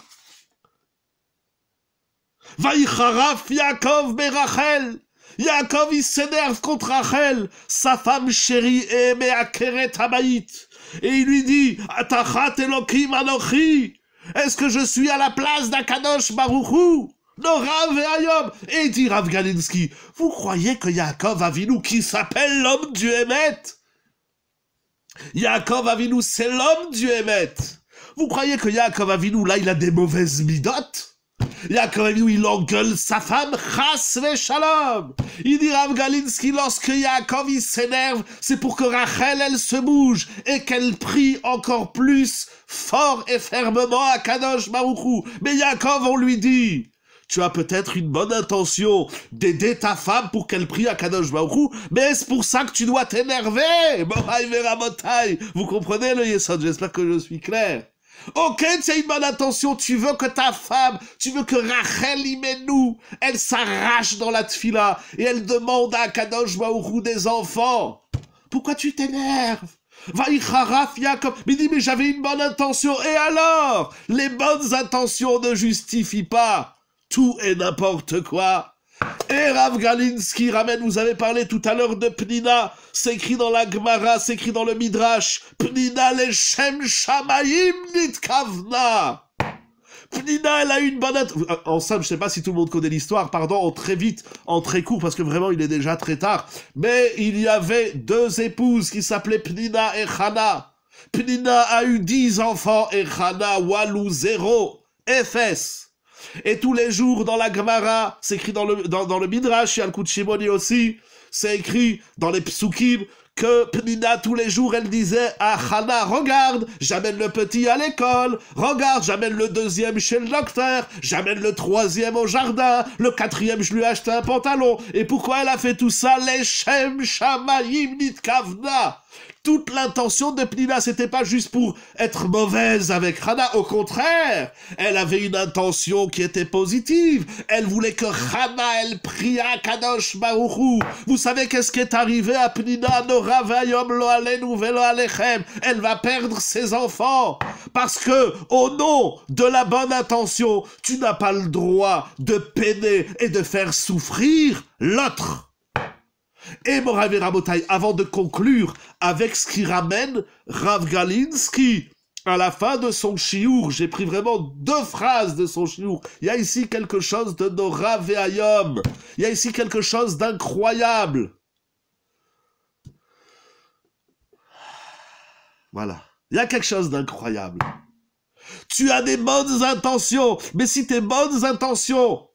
Speaker 1: Yaakov il s'énerve contre Rachel, sa femme chérie et Keret Et il lui dit, Atachat est-ce que je suis à la place d'Akadosh Baruchou Nora Et dit Rav Galinsky, vous croyez que Yaakov Avinou qui s'appelle l'homme du Hémet Yaakov Avinou, c'est l'homme du Hémet Vous croyez que Yaakov Avinu, là, il a des mauvaises midotes Yaakov il engueule sa femme, Chas Shalom. Il dit Rav Galinsky, lorsque Yakov, il s'énerve, c'est pour que Rachel, elle se bouge et qu'elle prie encore plus fort et fermement à Kadosh Baruchou. Mais Yakov, on lui dit, tu as peut-être une bonne intention d'aider ta femme pour qu'elle prie à Kadosh Baruchou, mais c'est pour ça que tu dois t'énerver Vous comprenez le Yesod J'espère que je suis clair. Ok, as une bonne intention. Tu veux que ta femme, tu veux que Rachel nous, elle s'arrache dans la tfila et elle demande à Kadosh Baourou des enfants. Pourquoi tu t'énerves mais dis, mais j'avais une bonne intention. Et alors Les bonnes intentions ne justifient pas tout et n'importe quoi. Et Rav Galinsky ramène, vous avez parlé tout à l'heure de Pnina, c'est écrit dans la Gemara, c'est écrit dans le Midrash, Pnina Leshem shamayim Nitkavna. Pnina, elle a eu une bonne... Euh, en somme, je ne sais pas si tout le monde connaît l'histoire, pardon, en très vite, en très court, parce que vraiment, il est déjà très tard. Mais il y avait deux épouses qui s'appelaient Pnina et Hana. Pnina a eu dix enfants et Hana, Walou, zéro. FS. Et tous les jours dans la Gemara, c'est écrit dans le, dans, dans le Midrash, shimoni aussi, c'est écrit dans les Psukim, que Pnina tous les jours elle disait à Hana regarde j'amène le petit à l'école regarde j'amène le deuxième chez le docteur j'amène le troisième au jardin le quatrième je lui achète un pantalon et pourquoi elle a fait tout ça les Shem Shamayim Nitkavna toute l'intention de Pnina, c'était pas juste pour être mauvaise avec Rana au contraire, elle avait une intention qui était positive, elle voulait que Rana elle prie à Kadosh Baruchou. Vous savez qu'est-ce qui est arrivé à Pnina, Vayom Velo Alechem, elle va perdre ses enfants, parce que, au nom de la bonne intention, tu n'as pas le droit de peiner et de faire souffrir l'autre. Et Moravé Rabotai, avant de conclure avec ce qui ramène Rav Galinsky à la fin de son chiour, j'ai pris vraiment deux phrases de son chiour. Il y a ici quelque chose de Nora Il y a ici quelque chose d'incroyable. Voilà. Il y a quelque chose d'incroyable. Tu as des bonnes intentions, mais si tes bonnes intentions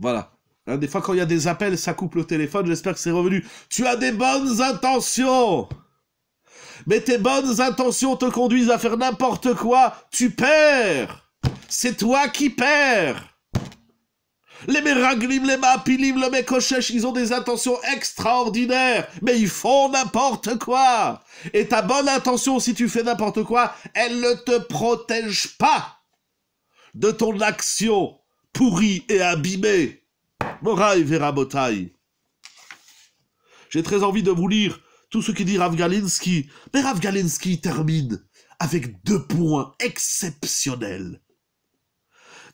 Speaker 1: Voilà. Hein, des fois, quand il y a des appels, ça coupe le téléphone. J'espère que c'est revenu. Tu as des bonnes intentions mais tes bonnes intentions te conduisent à faire n'importe quoi, tu perds C'est toi qui perds Les Meraglim, les Mapilim, le Mekoshech, ils ont des intentions extraordinaires, mais ils font n'importe quoi Et ta bonne intention, si tu fais n'importe quoi, elle ne te protège pas de ton action pourri et abîmé. Moraï Verabotai. J'ai très envie de vous lire tout ce qui dit Rav Galinsky, mais Rav Galinsky termine avec deux points exceptionnels.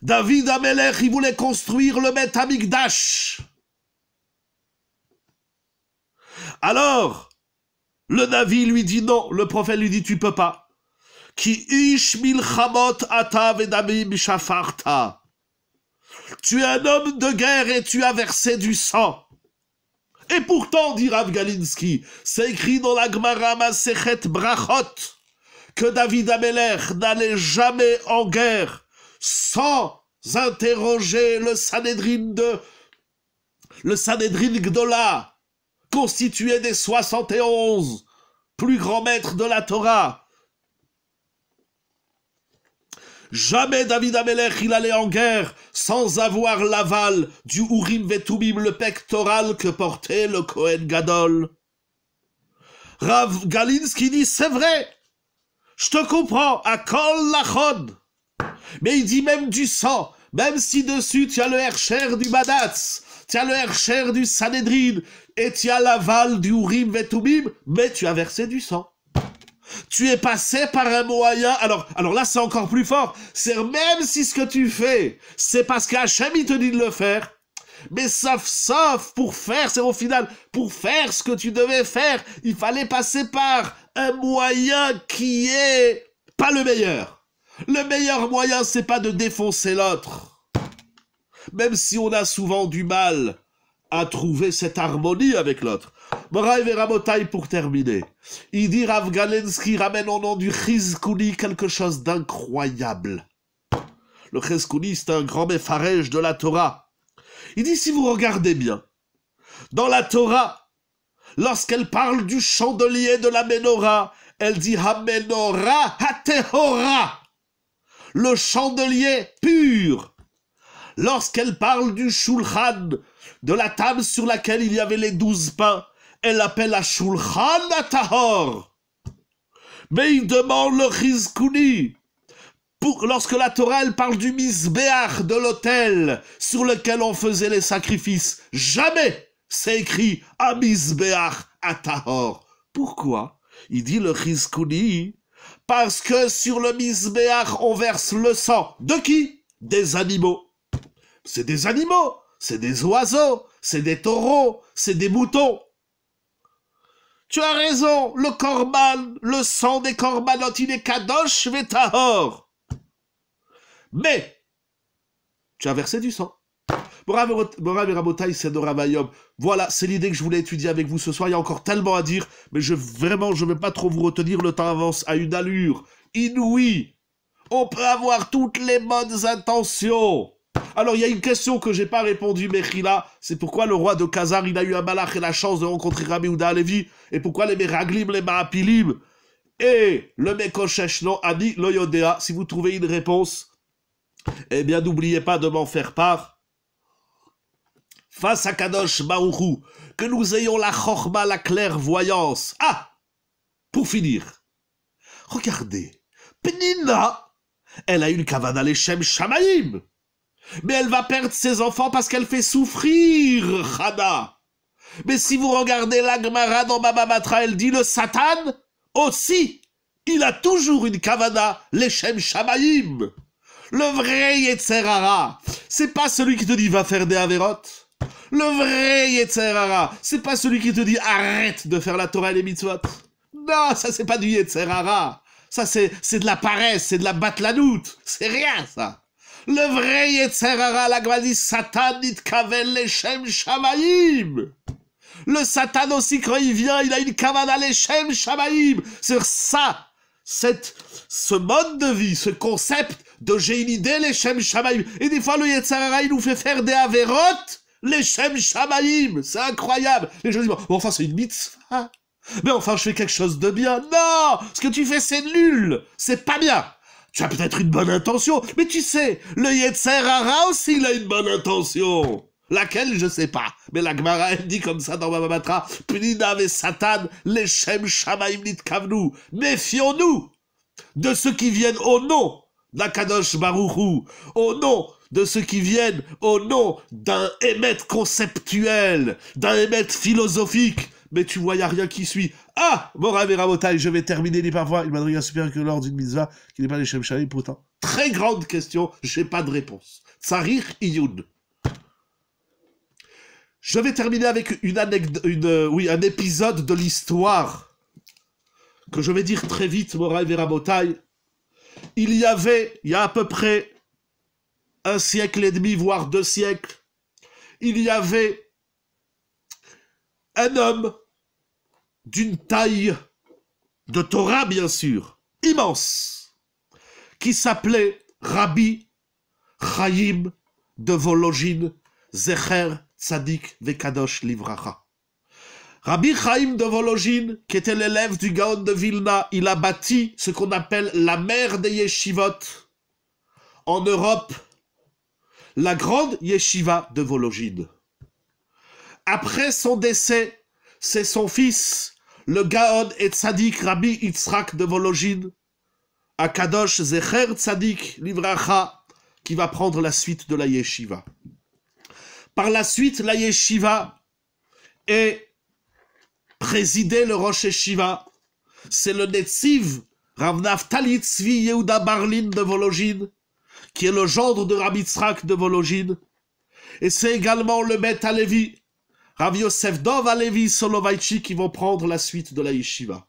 Speaker 1: David Amelech, il voulait construire le Metamigdash. Alors, le Navi lui dit non, le prophète lui dit tu peux pas. ish tu es un homme de guerre et tu as versé du sang. Et pourtant, dit Rav Galinsky, c'est écrit dans la Gemara sechet Brachot que David Ameler n'allait jamais en guerre sans interroger le Sanhedrin de le Sanhedrin Gdola, constitué des 71 plus grands maîtres de la Torah, Jamais David Amelech il allait en guerre sans avoir l'aval du Urim Vetubim, le pectoral que portait le Kohen Gadol. Rav Galinski dit, c'est vrai, je te comprends, à Kol Mais il dit même du sang, même si dessus tu as le Hercher du Badatz, tu as le Hercher du Sanhedrin, et tu as l'aval du Urim Vetubim, mais tu as versé du sang. Tu es passé par un moyen. Alors, alors là, c'est encore plus fort. C'est même si ce que tu fais, c'est parce qu'Hachem, il te dit de le faire. Mais sauf, sauf, pour faire, c'est au final, pour faire ce que tu devais faire, il fallait passer par un moyen qui est pas le meilleur. Le meilleur moyen, c'est pas de défoncer l'autre. Même si on a souvent du mal à trouver cette harmonie avec l'autre. Moraï Veramotai pour terminer. Il dit Rav Galenski ramène au nom du Chizkouni quelque chose d'incroyable. Le Chizkouni, c'est un grand méfarège de la Torah. Il dit si vous regardez bien, dans la Torah, lorsqu'elle parle du chandelier de la menorah, elle dit Hamenorah Hatehora, le chandelier pur lorsqu'elle parle du shulchan, de la table sur laquelle il y avait les douze pains, elle appelle à Shulchan Tahor. Mais il demande le Rizkuni. lorsque la Torah elle parle du misbéach de l'autel sur lequel on faisait les sacrifices, jamais c'est écrit à misbéach à Tahor. Pourquoi Il dit le Rizkuni. parce que sur le misbéach on verse le sang de qui Des animaux. C'est des animaux, c'est des oiseaux, c'est des taureaux, c'est des moutons. Tu as raison, le corban, le sang des corbanotes, il est kadosh or. Mais, tu as versé du sang. Voilà, c'est l'idée que je voulais étudier avec vous ce soir. Il y a encore tellement à dire, mais je vraiment, je ne vais pas trop vous retenir. Le temps avance à une allure inouïe. On peut avoir toutes les bonnes intentions. Alors, il y a une question que j'ai pas répondu, Mechila. C'est pourquoi le roi de Khazar, il a eu un malach et la chance de rencontrer Rabbi Ouda Alevi. Et pourquoi les Meraglim, les Mahapilim et le Mekosheshno a dit Loyodea. Si vous trouvez une réponse, eh bien, n'oubliez pas de m'en faire part. Face à Kadosh Baruchou, que nous ayons la chorma, la clairvoyance. Ah Pour finir, regardez. Penina, elle a une le à Shem Shamayim. Mais elle va perdre ses enfants parce qu'elle fait souffrir, Hana. Mais si vous regardez l'Agmara dans Baba Batra, elle dit le Satan aussi. Il a toujours une kavana, l'Echem Shamaim. Le vrai Yetzerara, c'est pas celui qui te dit va faire des averot. Le vrai Yetzerara, c'est pas celui qui te dit arrête de faire la Torah et les mitzvot. Non, ça c'est pas du Yetzerara. Ça c'est, c'est de la paresse, c'est de la doute. C'est rien ça le vrai Yetzerara, la Satan dit Satan kavel, leshem Le Satan aussi, quand il vient, il a une kavana leshem Shamaim C'est ça, cette, ce mode de vie, ce concept de j'ai une idée leshem shamayim. Et des fois, le Yetzerara, il nous fait faire des avérotes leshem Shamaim C'est incroyable. Les gens disent, bon, enfin, c'est une mitzvah. Mais enfin, je fais quelque chose de bien. Non Ce que tu fais, c'est nul. C'est pas bien. Tu as peut-être une bonne intention, mais tu sais, le Hara aussi, il a une bonne intention. Laquelle, je sais pas. Mais la Gemara, elle dit comme ça dans ma Matra, Punina et Satan, Lechem Shamaim Kavnu. Méfions-nous de ceux qui viennent au nom d'Akadosh Baruchu, au nom de ceux qui viennent au nom d'un émet conceptuel, d'un émet philosophique, mais tu vois, il a rien qui suit. Ah Mora je vais terminer les parvois. Il m'a un super que lors d'une mitzvah, qui n'est pas les chemchali. pourtant. Très grande question, j'ai pas de réponse. Tsarir Iyoun. Je vais terminer avec une anecdote, une, euh, oui, un épisode de l'histoire que je vais dire très vite, Mora et Il y avait, il y a à peu près un siècle et demi, voire deux siècles, il y avait un homme d'une taille de Torah, bien sûr, immense, qui s'appelait Rabbi Chaim de Vologine, Zecher Tzadik Vekadosh Livracha. Rabbi Chaim de Vologine, qui était l'élève du Gaon de Vilna, il a bâti ce qu'on appelle la mère des yeshivot en Europe, la grande yeshiva de Vologine. Après son décès, c'est son fils, le Gaon et Tzadik Rabbi Yitzhak de Vologine, Akadosh Zecher Tzadik Livracha, qui va prendre la suite de la yeshiva. Par la suite, la yeshiva est présidée le Rosh Yeshiva. C'est le Netziv Rav Naftali Yehuda Barlin de Vologine, qui est le gendre de Rabbi Yitzhak de Vologine. Et c'est également le Beth Rav Yosef Dov, Alevi qui vont prendre la suite de la yeshiva.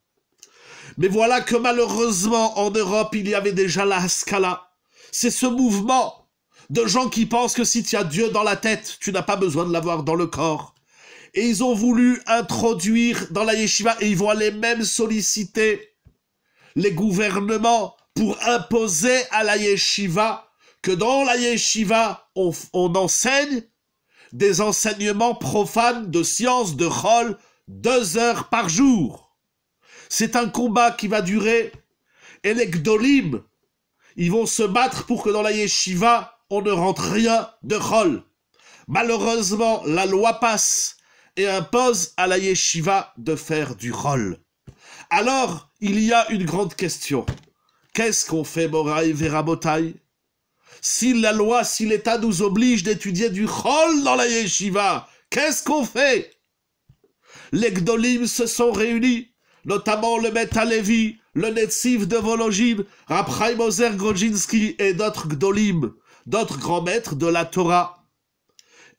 Speaker 1: Mais voilà que malheureusement, en Europe, il y avait déjà la Haskala. C'est ce mouvement de gens qui pensent que si tu as Dieu dans la tête, tu n'as pas besoin de l'avoir dans le corps. Et ils ont voulu introduire dans la yeshiva, et ils vont aller même solliciter les gouvernements pour imposer à la yeshiva que dans la yeshiva, on enseigne des enseignements profanes de sciences de rôle, deux heures par jour. C'est un combat qui va durer et les Gdolim, ils vont se battre pour que dans la yeshiva, on ne rentre rien de rôle. Malheureusement, la loi passe et impose à la yeshiva de faire du rôle. Alors, il y a une grande question. Qu'est-ce qu'on fait, Moraï Vera si la loi, si l'État nous oblige d'étudier du chol dans la yeshiva, qu'est-ce qu'on fait Les Gdolim se sont réunis, notamment le Metalevi, le Netziv de Vologine, Rabbi Moser Grodzinski et d'autres Gdolim, d'autres grands maîtres de la Torah.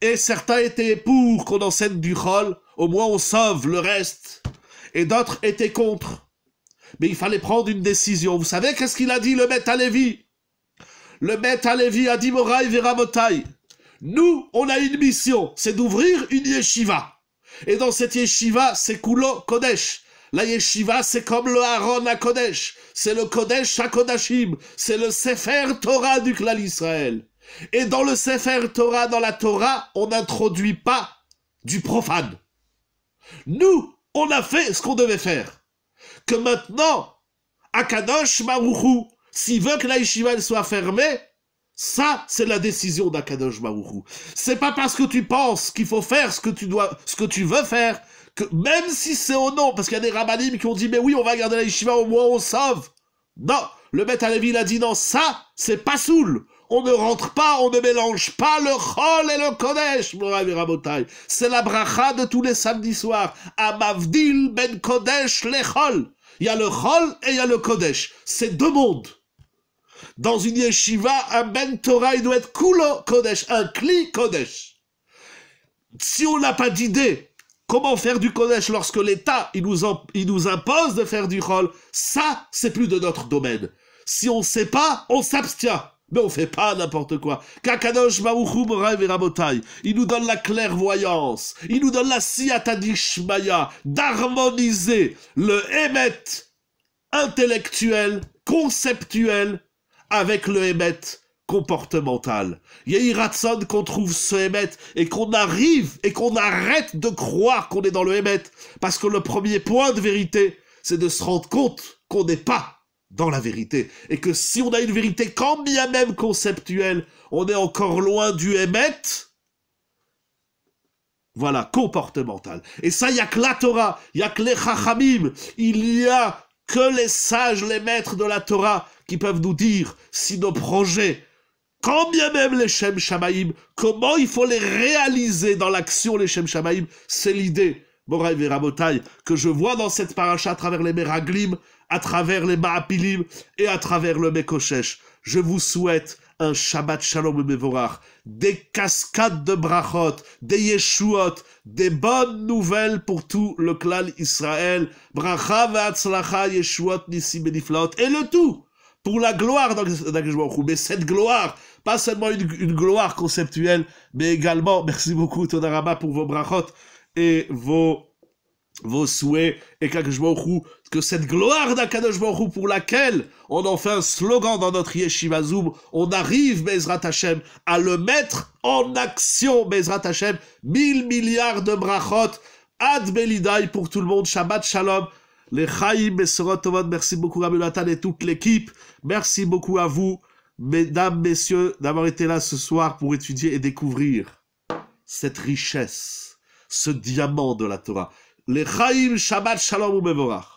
Speaker 1: Et certains étaient pour qu'on enseigne du chol, au moins on sauve le reste. Et d'autres étaient contre. Mais il fallait prendre une décision. Vous savez qu'est-ce qu'il a dit le levi le maître à a dit Moraï Viramotai. Nous, on a une mission, c'est d'ouvrir une yeshiva. Et dans cette yeshiva, c'est Kulo Kodesh. La yeshiva, c'est comme le Aaron à Kodesh. C'est le Kodesh à Kodashim. C'est le Sefer Torah du clan Israël. Et dans le Sefer Torah, dans la Torah, on n'introduit pas du profane. Nous, on a fait ce qu'on devait faire. Que maintenant, Akadosh Maruchu, s'il veut que la soit fermée, ça, c'est la décision d'Akadosh Baruchou. C'est pas parce que tu penses qu'il faut faire ce que tu dois, ce que tu veux faire, que même si c'est au nom, parce qu'il y a des rabbinim qui ont dit, mais oui, on va garder la au moins on sauve. Non, le la ville a dit, non, ça, c'est pas soul. On ne rentre pas, on ne mélange pas le chol et le kodesh, Rabotai. C'est la bracha de tous les samedis soirs. Amavdil ben kodesh le chol. Il y a le chol et il y a le kodesh. C'est deux mondes. Dans une yeshiva, un Ben il doit être Kulo hein, Kodesh, un Kli Kodesh. Si on n'a pas d'idée comment faire du Kodesh lorsque l'État, il nous, impose de faire du rôle ça, c'est plus de notre domaine. Si on ne sait pas, on s'abstient. Mais on fait pas n'importe quoi. Kakadosh Baruchou Morav il nous donne la clairvoyance, il nous donne la siyatadishmaya, d'harmoniser le émet intellectuel, conceptuel avec le Hémet comportemental. y a Ratson qu'on trouve ce Hémet et qu'on arrive et qu'on arrête de croire qu'on est dans le Hémet. Parce que le premier point de vérité, c'est de se rendre compte qu'on n'est pas dans la vérité. Et que si on a une vérité, quand bien même conceptuelle, on est encore loin du Hémet. Voilà, comportemental. Et ça, il n'y a que la Torah, il n'y a que les Chachamim, il y a que les sages, les maîtres de la Torah, qui peuvent nous dire si nos projets, quand bien même les Shem Shamaïm, comment il faut les réaliser dans l'action, les Shem Shamaïm, c'est l'idée, Moraï Verabotaï, que je vois dans cette paracha à travers les Meraglim, à travers les Maapilim et à travers le Mekoshesh. Je vous souhaite un Shabbat Shalom et Mevorach, des cascades de brachot, des yeshuot, des bonnes nouvelles pour tout le clan Israël. Bracha ve'atzlacha yeshuot nissi beniflaot. Et le tout pour la gloire d'Akishbaruchou. Mais cette gloire, pas seulement une, gloire conceptuelle, mais également, merci beaucoup Todarama pour vos brachot et vos vos souhaits et que cette gloire d'Akadosh pour laquelle on en fait un slogan dans notre Yeshiva on arrive, Bezrat à le mettre en action, Bezrat Hashem, mille milliards de brachot, ad belidai pour tout le monde, Shabbat Shalom, les Chaim Besorot merci beaucoup à et toute l'équipe, merci beaucoup à vous, mesdames, messieurs, d'avoir été là ce soir pour étudier et découvrir cette richesse, ce diamant de la Torah. לחיים שבת שלום ומבורך.